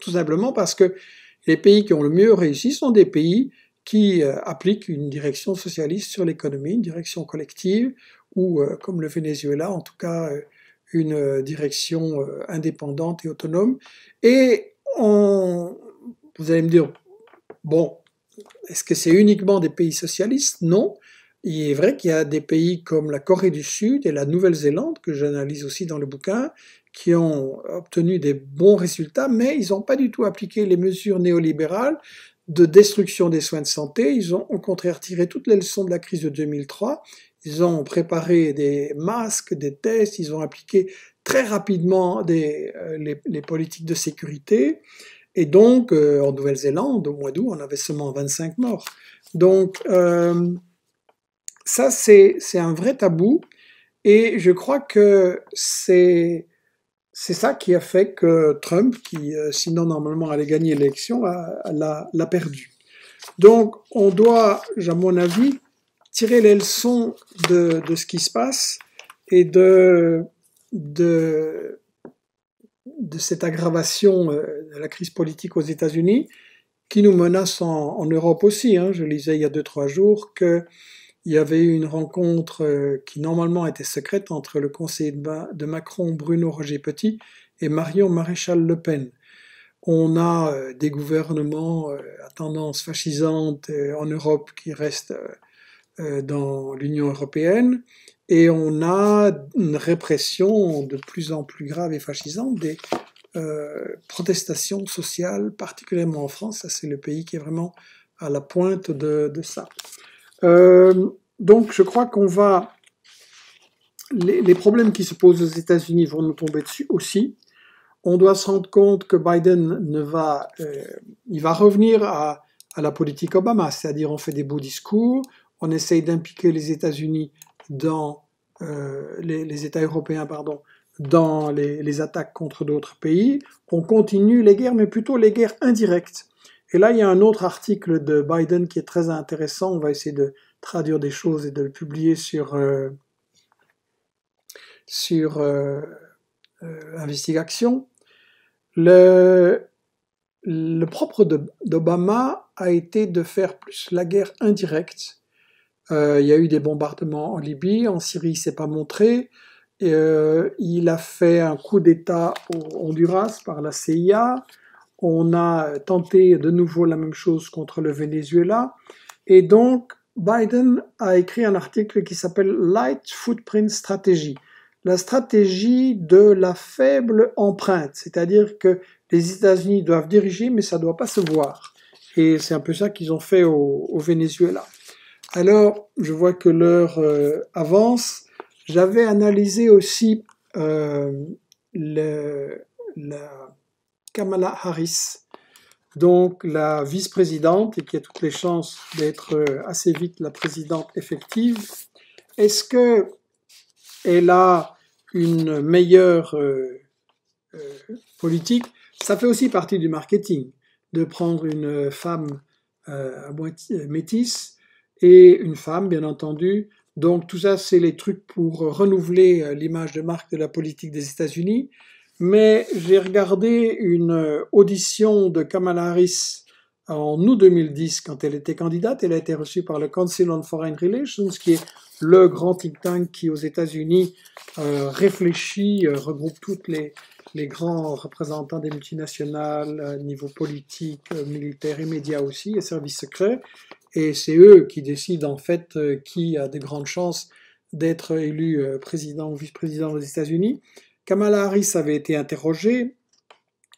Tout simplement parce que les pays qui ont le mieux réussi sont des pays qui euh, appliquent une direction socialiste sur l'économie, une direction collective, ou euh, comme le Venezuela, en tout cas, euh, une direction indépendante et autonome. Et vous allez me dire, bon, est-ce que c'est uniquement des pays socialistes Non, il est vrai qu'il y a des pays comme la Corée du Sud et la Nouvelle-Zélande, que j'analyse aussi dans le bouquin, qui ont obtenu des bons résultats, mais ils n'ont pas du tout appliqué les mesures néolibérales de destruction des soins de santé. Ils ont au contraire tiré toutes les leçons de la crise de 2003. Ils ont préparé des masques, des tests, ils ont appliqué très rapidement des, euh, les, politiques de sécurité. Et donc, euh, en Nouvelle-Zélande, au mois d'août, on avait seulement 25 morts. Donc, euh, ça, c'est un vrai tabou. Et je crois que c'est ça qui a fait que Trump, qui euh, sinon normalement allait gagner l'élection, l'a perdu. Donc on doit, à mon avis, tirer les leçons de, de ce qui se passe et de, de, de cette aggravation euh, de la crise politique aux États-Unis qui nous menace en, Europe aussi. Hein. Je lisais il y a deux, trois jours que il y avait eu une rencontre euh, qui normalement était secrète entre le conseiller de Macron, Bruno Roger Petit, et Marion Maréchal Le Pen. On a euh, des gouvernements euh, à tendance fascisante en Europe qui restent dans l'Union européenne, et on a une répression de plus en plus grave et fascisante des protestations sociales, particulièrement en France. C'est le pays qui est vraiment à la pointe de ça. Euh, donc, je crois qu'on va. Les, problèmes qui se posent aux États-Unis vont nous tomber dessus aussi. On doit se rendre compte que Biden ne va, euh, il va revenir à, la politique Obama, c'est-à-dire on fait des beaux discours, on essaye d'impliquer les États-Unis dans euh, les, États européens, pardon, dans les attaques contre d'autres pays. On continue les guerres, mais plutôt les guerres indirectes. Et là, il y a un autre article de Biden qui est très intéressant. On va essayer de traduire des choses et de le publier sur, euh, sur euh, euh, Investigation. Le, propre d'Obama a été de faire plus la guerre indirecte. il y a eu des bombardements en Libye, en Syrie, il s'est pas montré. Et, il a fait un coup d'État au Honduras par la CIA. On a tenté de nouveau la même chose contre le Venezuela. Et donc, Biden a écrit un article qui s'appelle Light Footprint Strategy, la stratégie de la faible empreinte, c'est-à-dire que les États-Unis doivent diriger, mais ça doit pas se voir. Et c'est un peu ça qu'ils ont fait au, Venezuela. Alors, je vois que l'heure euh, avance. J'avais analysé aussi euh, le, Kamala Harris, donc la vice-présidente, et qui a toutes les chances d'être euh, assez vite la présidente effective. Est-ce que elle a une meilleure euh, euh, politique Ça fait aussi partie du marketing, de prendre une femme métisse et une femme, bien entendu. Donc tout ça, c'est les trucs pour renouveler l'image de marque de la politique des États-Unis mais j'ai regardé une euh, audition de Kamala Harris en août 2010 quand elle était candidate. Elle a été reçue par le Council on Foreign Relations, qui est le grand think tank qui aux États-Unis euh, réfléchit, euh, regroupe toutes les, les grands représentants des multinationales, niveau politique, militaire et médias aussi, et services secrets. Et c'est eux qui décident en fait qui a de grandes chances d'être élu président ou vice-président des États-Unis. Kamala Harris avait été interrogée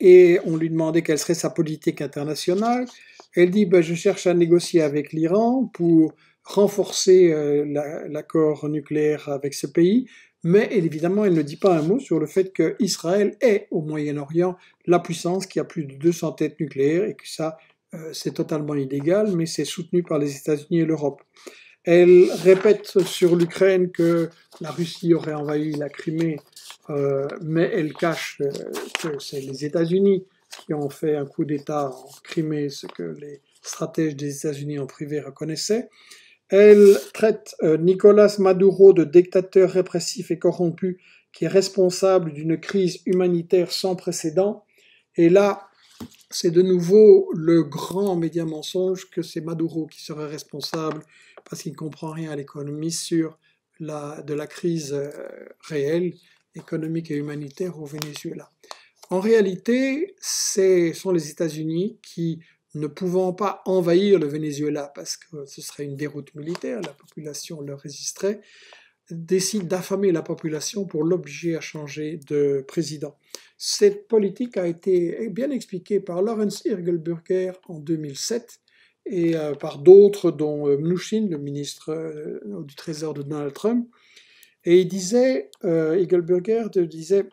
et on lui demandait quelle serait sa politique internationale. Elle dit ben, Je cherche à négocier avec l'Iran pour renforcer euh, l'accord nucléaire avec ce pays, mais évidemment, elle ne dit pas un mot sur le fait qu'Israël est au Moyen-Orient la puissance qui a plus de 200 têtes nucléaires et que ça, euh, c'est totalement illégal, mais c'est soutenu par les États-Unis et l'Europe. Elle répète sur l'Ukraine que la Russie aurait envahi la Crimée euh, mais elle cache euh, que c'est les États-Unis qui ont fait un coup d'État en Crimée, ce que les stratèges des États-Unis en privé reconnaissaient. Elle traite euh, Nicolas Maduro de dictateur répressif et corrompu qui est responsable d'une crise humanitaire sans précédent. Et là, c'est de nouveau le grand média mensonge que c'est Maduro qui serait responsable parce qu'il ne comprend rien à l'économie sur la, de la crise réelle économique et humanitaire au Venezuela. En réalité, ce sont les États-Unis qui, ne pouvant pas envahir le Venezuela parce que ce serait une déroute militaire, la population leur résisterait, décident d'affamer la population pour l'obliger à changer de président. Cette politique a été bien expliquée par Lawrence Irgelburger en 2007 et euh, par d'autres, dont euh, Mnuchin, le ministre euh, du Trésor de Donald Trump, et il disait, euh, disait,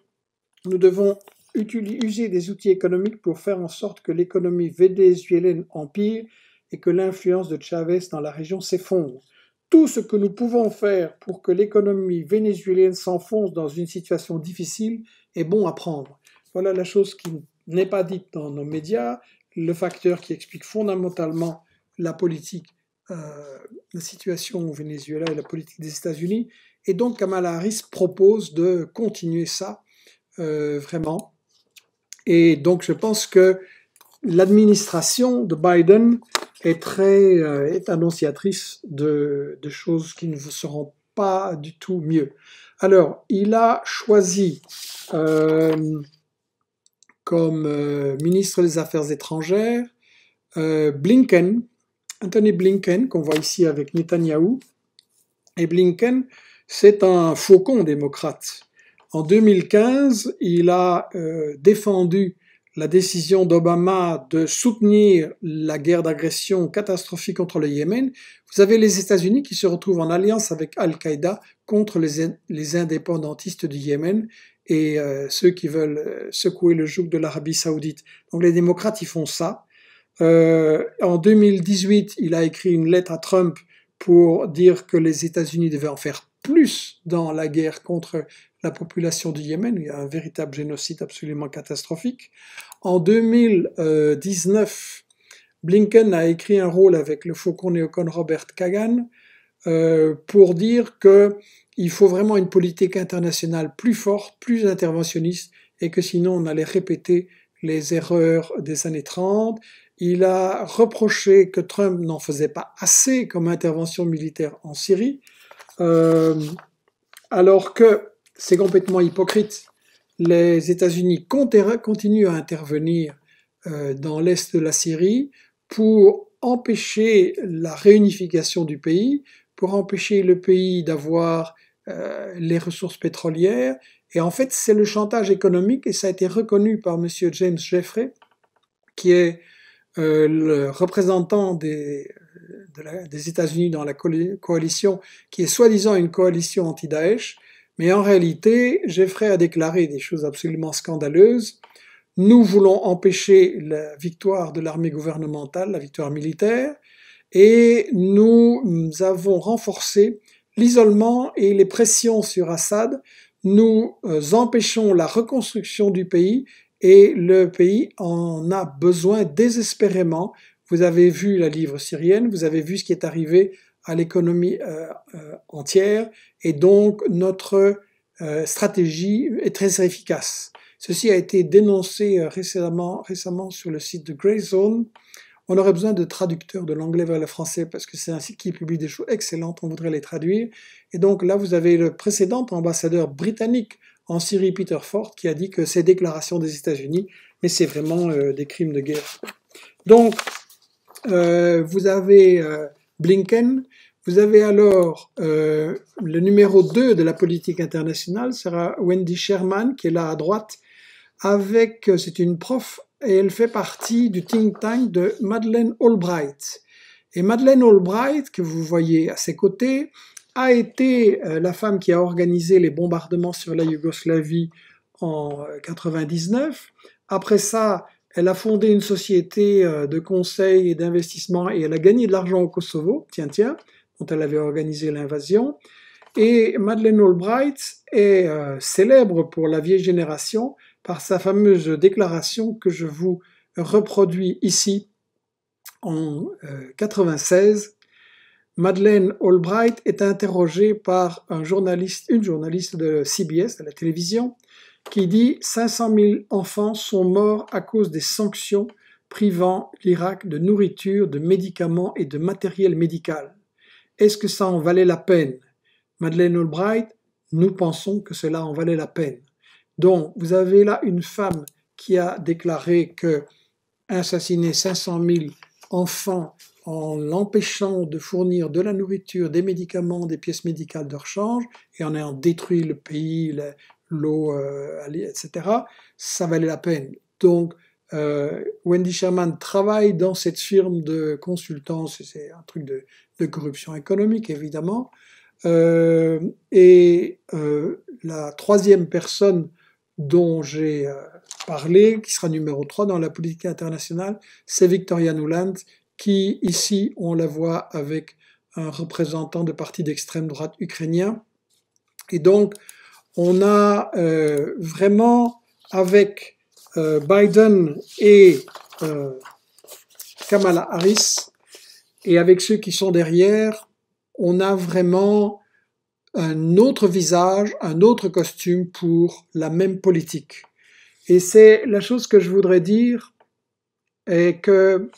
nous devons user des outils économiques pour faire en sorte que l'économie vénézuélienne empire et que l'influence de Chavez dans la région s'effondre. Tout ce que nous pouvons faire pour que l'économie vénézuélienne s'enfonce dans une situation difficile est bon à prendre. Voilà la chose qui n'est pas dite dans nos médias, le facteur qui explique fondamentalement la politique, euh, la situation au Venezuela et la politique des États-Unis, et donc Kamala Harris propose de continuer ça euh, vraiment. Et donc je pense que l'administration de Biden est très euh, est annonciatrice de, choses qui ne seront pas du tout mieux. Alors, il a choisi euh, comme ministre des Affaires étrangères Blinken, Anthony Blinken, qu'on voit ici avec Netanyahu. Et Blinken, c'est un faucon démocrate. En 2015, il a euh, défendu la décision d'Obama de soutenir la guerre d'agression catastrophique contre le Yémen, vous avez les États-Unis qui se retrouvent en alliance avec Al-Qaïda contre les, indépendantistes du Yémen et euh, ceux qui veulent euh, secouer le joug de l'Arabie saoudite. Donc les démocrates, ils font ça. en 2018, il a écrit une lettre à Trump pour dire que les États-Unis devaient en faire plus dans la guerre contre la population du Yémen, il y a un véritable génocide absolument catastrophique. En 2019, Blinken a écrit un rôle avec le faucon néocon Robert Kagan euh, pour dire qu'il faut vraiment une politique internationale plus forte, plus interventionniste, et que sinon on allait répéter les erreurs des années 30. Il a reproché que Trump n'en faisait pas assez comme intervention militaire en Syrie. Euh, alors que c'est complètement hypocrite. Les États-Unis continuent à intervenir euh, dans l'est de la Syrie pour empêcher la réunification du pays, pour empêcher le pays d'avoir euh, les ressources pétrolières. Et en fait, c'est le chantage économique, et ça a été reconnu par M. James Jeffrey, qui est le représentant des des États-Unis dans la coalition, qui est soi-disant une coalition anti-Daesh, mais en réalité, Jeffrey a déclaré des choses absolument scandaleuses. Nous voulons empêcher la victoire de l'armée gouvernementale, la victoire militaire, et nous avons renforcé l'isolement et les pressions sur Assad. Nous euh, empêchons la reconstruction du pays et le pays en a besoin désespérément vous avez vu la livre syrienne, vous avez vu ce qui est arrivé à l'économie euh, euh, entière, et donc notre euh, stratégie est très efficace. Ceci a été dénoncé récemment, récemment sur le site de gray Zone. On aurait besoin de traducteurs de l'anglais vers le français parce que c'est un site qui publie des choses excellentes, on voudrait les traduire. Et donc là, vous avez le précédent ambassadeur britannique en Syrie, Peter Ford, qui a dit que c'est déclaration des États-Unis, mais c'est vraiment des crimes de guerre. Donc, euh, vous avez euh, Blinken, vous avez alors euh, le numéro 2 de la politique internationale, sera Wendy Sherman, qui est là à droite, avec, c'est une prof, et elle fait partie du think tank de Madeleine Albright. Et Madeleine Albright, que vous voyez à ses côtés, a été la femme qui a organisé les bombardements sur la Yougoslavie en 1999, Après ça, elle a fondé une société euh, de conseil et d'investissement et elle a gagné de l'argent au Kosovo, tiens, tiens, dont elle avait organisé l'invasion. Et Madeleine Albright est euh, célèbre pour la vieille génération par sa fameuse déclaration que je vous reproduis ici en 1996. Euh, 96. Madeleine Albright est interrogée par un journaliste, une journaliste de CBS, de la télévision, qui dit 500 000 enfants sont morts à cause des sanctions privant l'Irak de nourriture, de médicaments et de matériel médical. Est-ce que ça en valait la peine Madeleine Albright, nous pensons que cela en valait la peine. Donc, vous avez là une femme qui a déclaré que assassiner 500 000 enfants en l'empêchant de fournir de la nourriture, des médicaments, des pièces médicales de rechange, et en ayant détruit le pays, l'eau, euh, etc., ça valait la peine. Donc, euh, Wendy Sherman travaille dans cette firme de consultants, c'est un truc de, corruption économique, évidemment. Euh, et la troisième personne dont j'ai parlé, qui sera numéro 3 dans la politique internationale, c'est Victoria Nuland, qui ici, on la voit avec un représentant de parti d'extrême droite ukrainien. Et donc, on a euh, vraiment avec euh, Biden et euh, Kamala Harris et avec ceux qui sont derrière, on a vraiment un autre visage, un autre costume pour la même politique. Et c'est la chose que je voudrais dire, est que,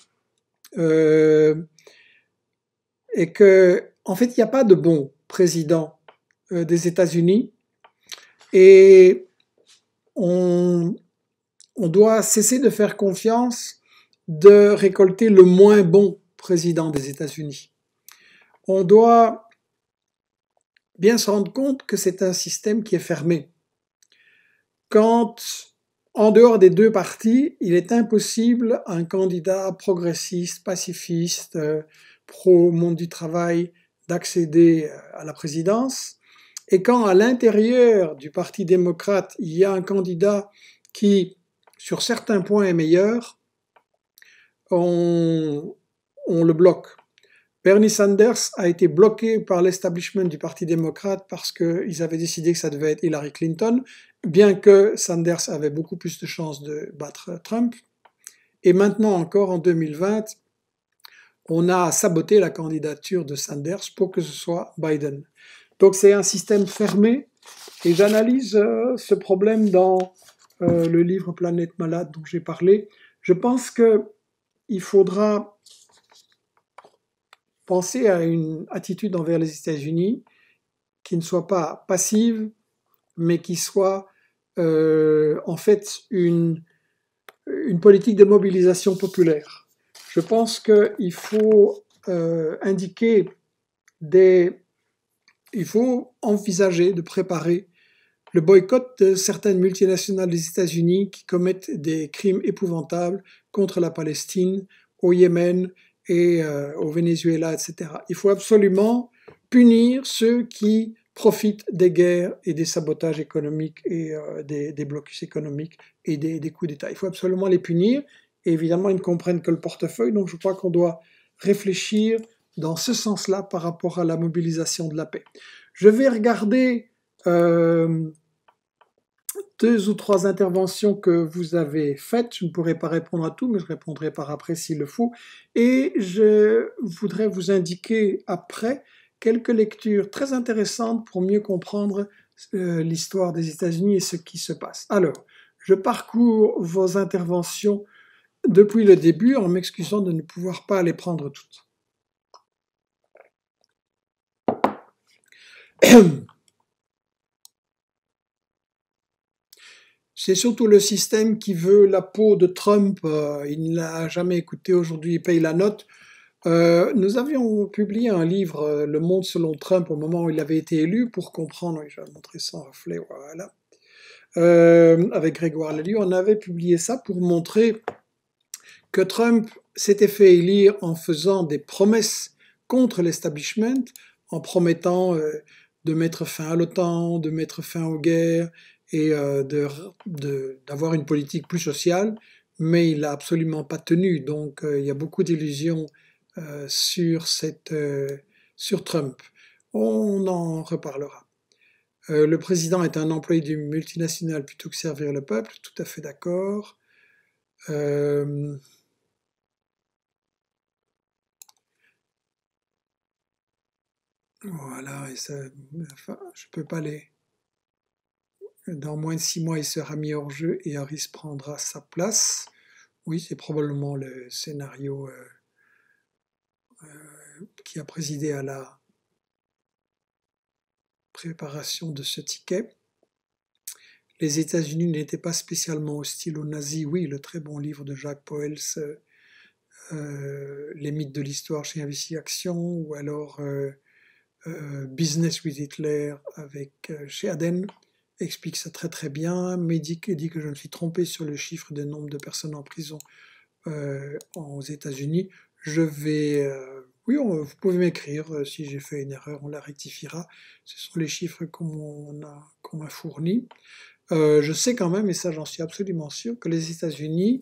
et que en fait, il n'y a pas de bon président des États-Unis et on, doit cesser de faire confiance de récolter le moins bon président des États-Unis. On doit bien se rendre compte que c'est un système qui est fermé. Quand, en dehors des deux partis, il est impossible à un candidat progressiste, pacifiste, euh, pro-monde du travail d'accéder euh, à la présidence, et quand à l'intérieur du Parti démocrate, il y a un candidat qui, sur certains points, est meilleur, on, on le bloque. Bernie Sanders a été bloqué par l'establishment du Parti démocrate parce qu'ils avaient décidé que ça devait être Hillary Clinton, bien que Sanders avait beaucoup plus de chances de battre Trump. Et maintenant encore, en 2020, on a saboté la candidature de Sanders pour que ce soit Biden. Donc c'est un système fermé et j'analyse euh, ce problème dans euh, le livre Planète malade dont j'ai parlé. Je pense que il faudra penser à une attitude envers les États-Unis qui ne soit pas passive, mais qui soit euh, en fait une, une politique de mobilisation populaire. Je pense qu'il faut indiquer des il faut envisager de préparer le boycott de certaines multinationales des États-Unis qui commettent des crimes épouvantables contre la Palestine, au Yémen et euh, au Venezuela, etc. Il faut absolument punir ceux qui profitent des guerres et des sabotages économiques et euh, des, blocus économiques et des, coups d'État. Il faut absolument les punir. évidemment, ils ne comprennent que le portefeuille, donc je crois qu'on doit réfléchir dans ce sens-là par rapport à la mobilisation de la paix. Je vais regarder euh, deux ou trois interventions que vous avez faites. Je ne pourrai pas répondre à tout, mais je répondrai par après s'il le faut. Et je voudrais vous indiquer après quelques lectures très intéressantes pour mieux comprendre euh, l'histoire des États-Unis et ce qui se passe. Alors, je parcours vos interventions depuis le début en m'excusant de ne pouvoir pas les prendre toutes. C'est surtout le système qui veut la peau de Trump. Euh, il ne l'a jamais écouté aujourd'hui, il paye la note. Euh, nous avions publié un livre, euh, Le Monde selon Trump, au moment où il avait été élu, pour comprendre, je vais montrer sans reflet, voilà, avec Grégoire Lely, on avait publié ça pour montrer que Trump s'était fait élire en faisant des promesses contre l'establishment, en promettant de mettre fin à l'OTAN, de mettre fin aux guerres et euh, d'avoir une politique plus sociale, mais il n'a absolument pas tenu. Donc euh, il y a beaucoup d'illusions euh, sur, cette, sur Trump. On en reparlera. le président est un employé du multinational plutôt que servir le peuple, tout à fait d'accord. Voilà, et ça, je peux pas les... Dans moins de six mois, il sera mis hors jeu et Harris prendra sa place. Oui, c'est probablement le scénario euh, euh, qui a présidé à la préparation de ce ticket. Les États-Unis n'étaient pas spécialement hostiles aux nazis. Oui, le très bon livre de Jacques Poels, euh, Les mythes de l'histoire chez Investigation, Action, ou alors euh, Business with Hitler avec, euh, chez Aden explique ça très très bien. Medic dit que je me suis trompé sur le chiffre de nombre de personnes en prison euh, aux États-Unis. Je vais. oui, vous pouvez m'écrire si j'ai fait une erreur, on la rectifiera. Ce sont les chiffres qu'on m'a fourni fournis. je sais quand même, et ça j'en suis absolument sûr, que les États-Unis,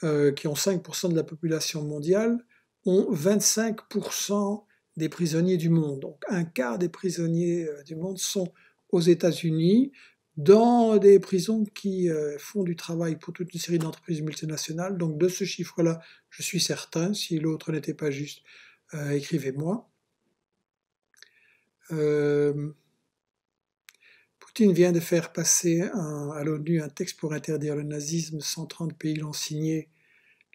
qui ont 5% de la population mondiale, ont 25% des prisonniers du monde. Donc un quart des prisonniers euh, du monde sont aux États-Unis, dans des prisons qui euh, font du travail pour toute une série d'entreprises multinationales. Donc de ce chiffre-là, je suis certain, si l'autre n'était pas juste, euh, écrivez-moi. Poutine vient de faire passer à l'ONU un texte pour interdire le nazisme, 130 pays l'ont signé,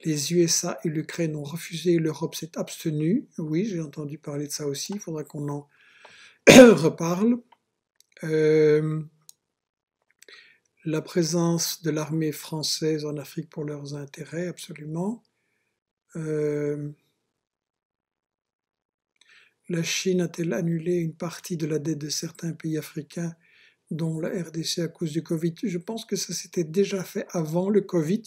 les USA et l'Ukraine ont refusé, l'Europe s'est abstenue. Oui, j'ai entendu parler de ça aussi, il faudra qu'on en reparle. Euh, la présence de l'armée française en Afrique pour leurs intérêts, absolument. Euh, la Chine a-t-elle annulé une partie de la dette de certains pays africains, dont la RDC à cause du Covid Je pense que ça s'était déjà fait avant le Covid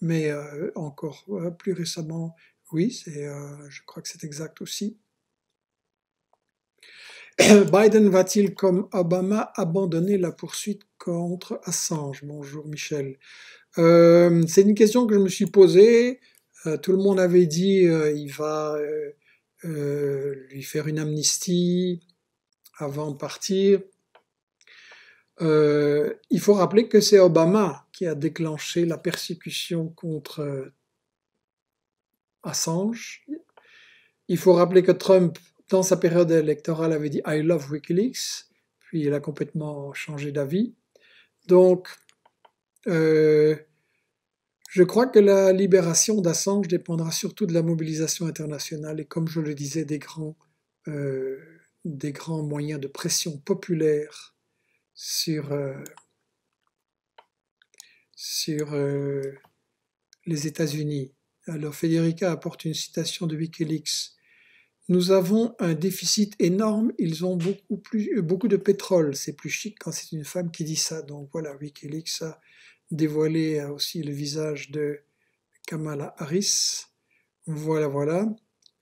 mais euh, encore euh, plus récemment, oui, euh, je crois que c'est exact aussi. Biden va-t-il, comme Obama, abandonner la poursuite contre Assange Bonjour Michel. c'est une question que je me suis posée. tout le monde avait dit il va lui faire une amnistie avant de partir. Euh, il faut rappeler que c'est Obama qui a déclenché la persécution contre euh, Assange. Il faut rappeler que Trump, dans sa période électorale, avait dit I love Wikileaks, puis il a complètement changé d'avis. Donc, euh, je crois que la libération d'Assange dépendra surtout de la mobilisation internationale et, comme je le disais, des grands moyens de pression populaire sur, euh, sur euh, les États-Unis. Alors Federica apporte une citation de Wikileaks. Nous avons un déficit énorme, ils ont beaucoup, plus, beaucoup de pétrole. C'est plus chic quand c'est une femme qui dit ça. Donc voilà, Wikileaks a dévoilé aussi le visage de Kamala Harris. Voilà, voilà.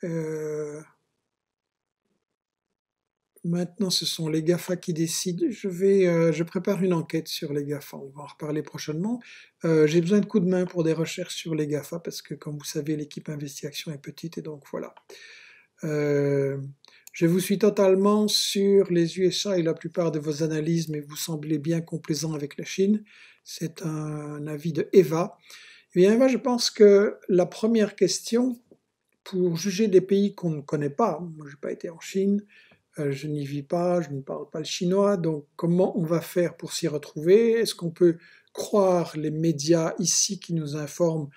Euh, maintenant ce sont les GAFA qui décident. Euh, je, prépare une enquête sur les GAFA, on va en reparler prochainement. Euh, j'ai besoin de coups de main pour des recherches sur les GAFA parce que, comme vous savez, l'équipe investigation est petite et donc voilà. Euh, je vous suis totalement sur les USA et la plupart de vos analyses, mais vous semblez bien complaisant avec la Chine. C'est un avis de Eva. Eh Eva, je pense que la première question pour juger des pays qu'on ne connaît pas, moi je n'ai pas été en Chine, euh, je n'y vis pas, je ne parle pas le chinois, donc comment on va faire pour s'y retrouver Est-ce qu'on peut croire les médias ici qui nous informent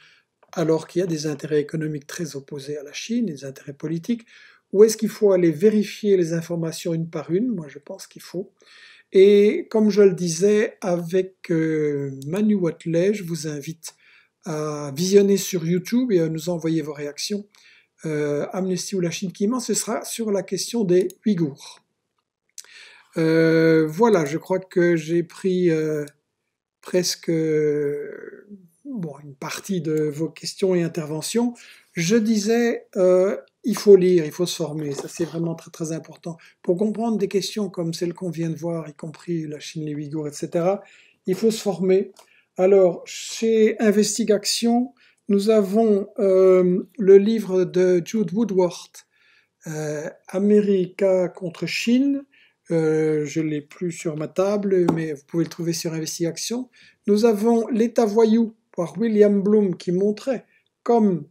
alors qu'il y a des intérêts économiques très opposés à la Chine, des intérêts politiques Ou est-ce qu'il faut aller vérifier les informations une par une Moi, je pense qu'il faut. Et comme je le disais avec euh, Manu Watley, je vous invite à visionner sur YouTube et à nous envoyer vos réactions euh, Amnesty ou la Chine qui ment, ce sera sur la question des Ouïghours. Euh, voilà, je crois que j'ai pris euh, presque une partie de vos questions et interventions. Je disais, il faut lire, il faut se former, ça c'est vraiment très très important. Pour comprendre des questions comme celles qu'on vient de voir, y compris la Chine, les Ouïghours, etc., il faut se former. Alors, chez Investigation, nous avons euh, le livre de Jude Woodward, euh, America contre Chine. Euh, je ne l'ai plus sur ma table, mais vous pouvez le trouver sur Investigation. Nous avons L'État voyou par William Bloom qui montrait comme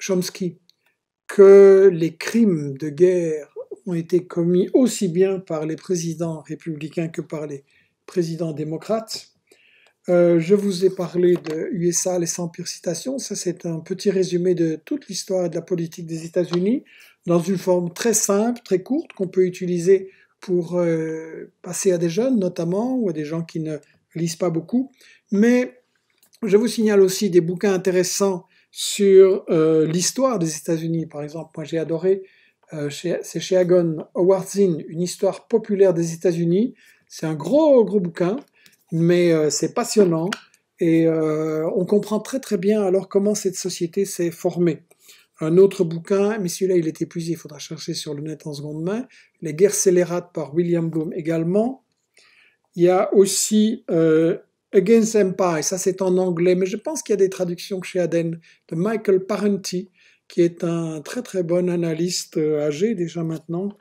Chomsky que les crimes de guerre ont été commis aussi bien par les présidents républicains que par les présidents démocrates. Euh, je vous ai parlé de USA, les 100 pires citations. Ça, c'est un petit résumé de toute l'histoire de la politique des États-Unis dans une forme très simple, très courte, qu'on peut utiliser pour euh, passer à des jeunes notamment ou à des gens qui ne lisent pas beaucoup. Mais je vous signale aussi des bouquins intéressants sur euh, l'histoire des États-Unis. Par exemple, moi j'ai adoré, c'est chez Agon Howard Zinn, Une histoire populaire des États-Unis. C'est un gros, gros bouquin mais euh, c'est passionnant et euh, on comprend très très bien alors comment cette société s'est formée. Un autre bouquin, mais celui-là il est épuisé, il faudra chercher sur le net en seconde main, Les guerres scélérates par William Bloom également. Il y a aussi euh, Against Empire, ça c'est en anglais, mais je pense qu'il y a des traductions chez Aden de Michael Parenti, qui est un très très bon analyste âgé déjà maintenant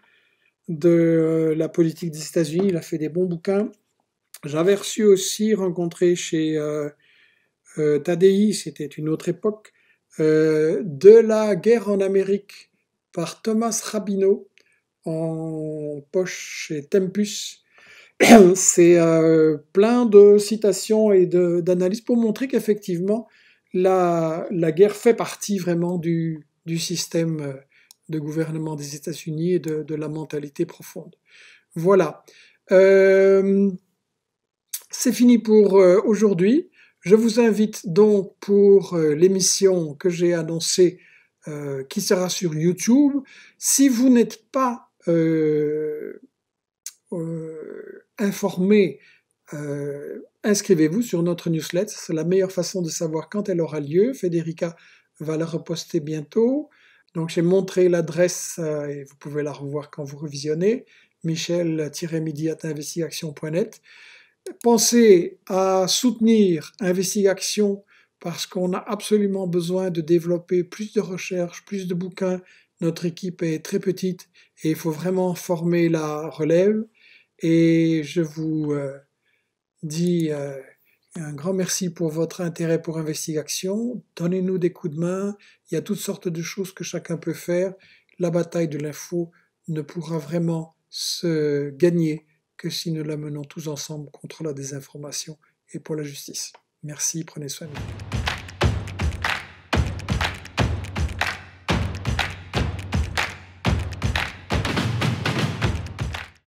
de la politique des États-Unis. Il a fait des bons bouquins. J'avais reçu aussi, rencontré chez euh, euh, Tadei, c'était une autre époque, euh, de la guerre en Amérique par Thomas Rabineau en poche chez Tempus. C'est plein de citations et d'analyses pour montrer qu'effectivement, la, guerre fait partie vraiment du, système de gouvernement des États-Unis et de, la mentalité profonde. Voilà. C'est fini pour euh, aujourd'hui. Je vous invite donc pour euh, l'émission que j'ai annoncée euh, qui sera sur YouTube. Si vous n'êtes pas informé, inscrivez-vous sur notre newsletter. C'est la meilleure façon de savoir quand elle aura lieu. Federica va la reposter bientôt. Donc j'ai montré l'adresse et vous pouvez la revoir quand vous revisionnez. michel midi Pensez à soutenir Investigation parce qu'on a absolument besoin de développer plus de recherches, plus de bouquins. Notre équipe est très petite et il faut vraiment former la relève. Et je vous euh, dis euh, un grand merci pour votre intérêt pour Investigation. Donnez-nous des coups de main. Il y a toutes sortes de choses que chacun peut faire. La bataille de l'info ne pourra vraiment se gagner que si nous l'amenons tous ensemble contre la désinformation et pour la justice. Merci, prenez soin de vous.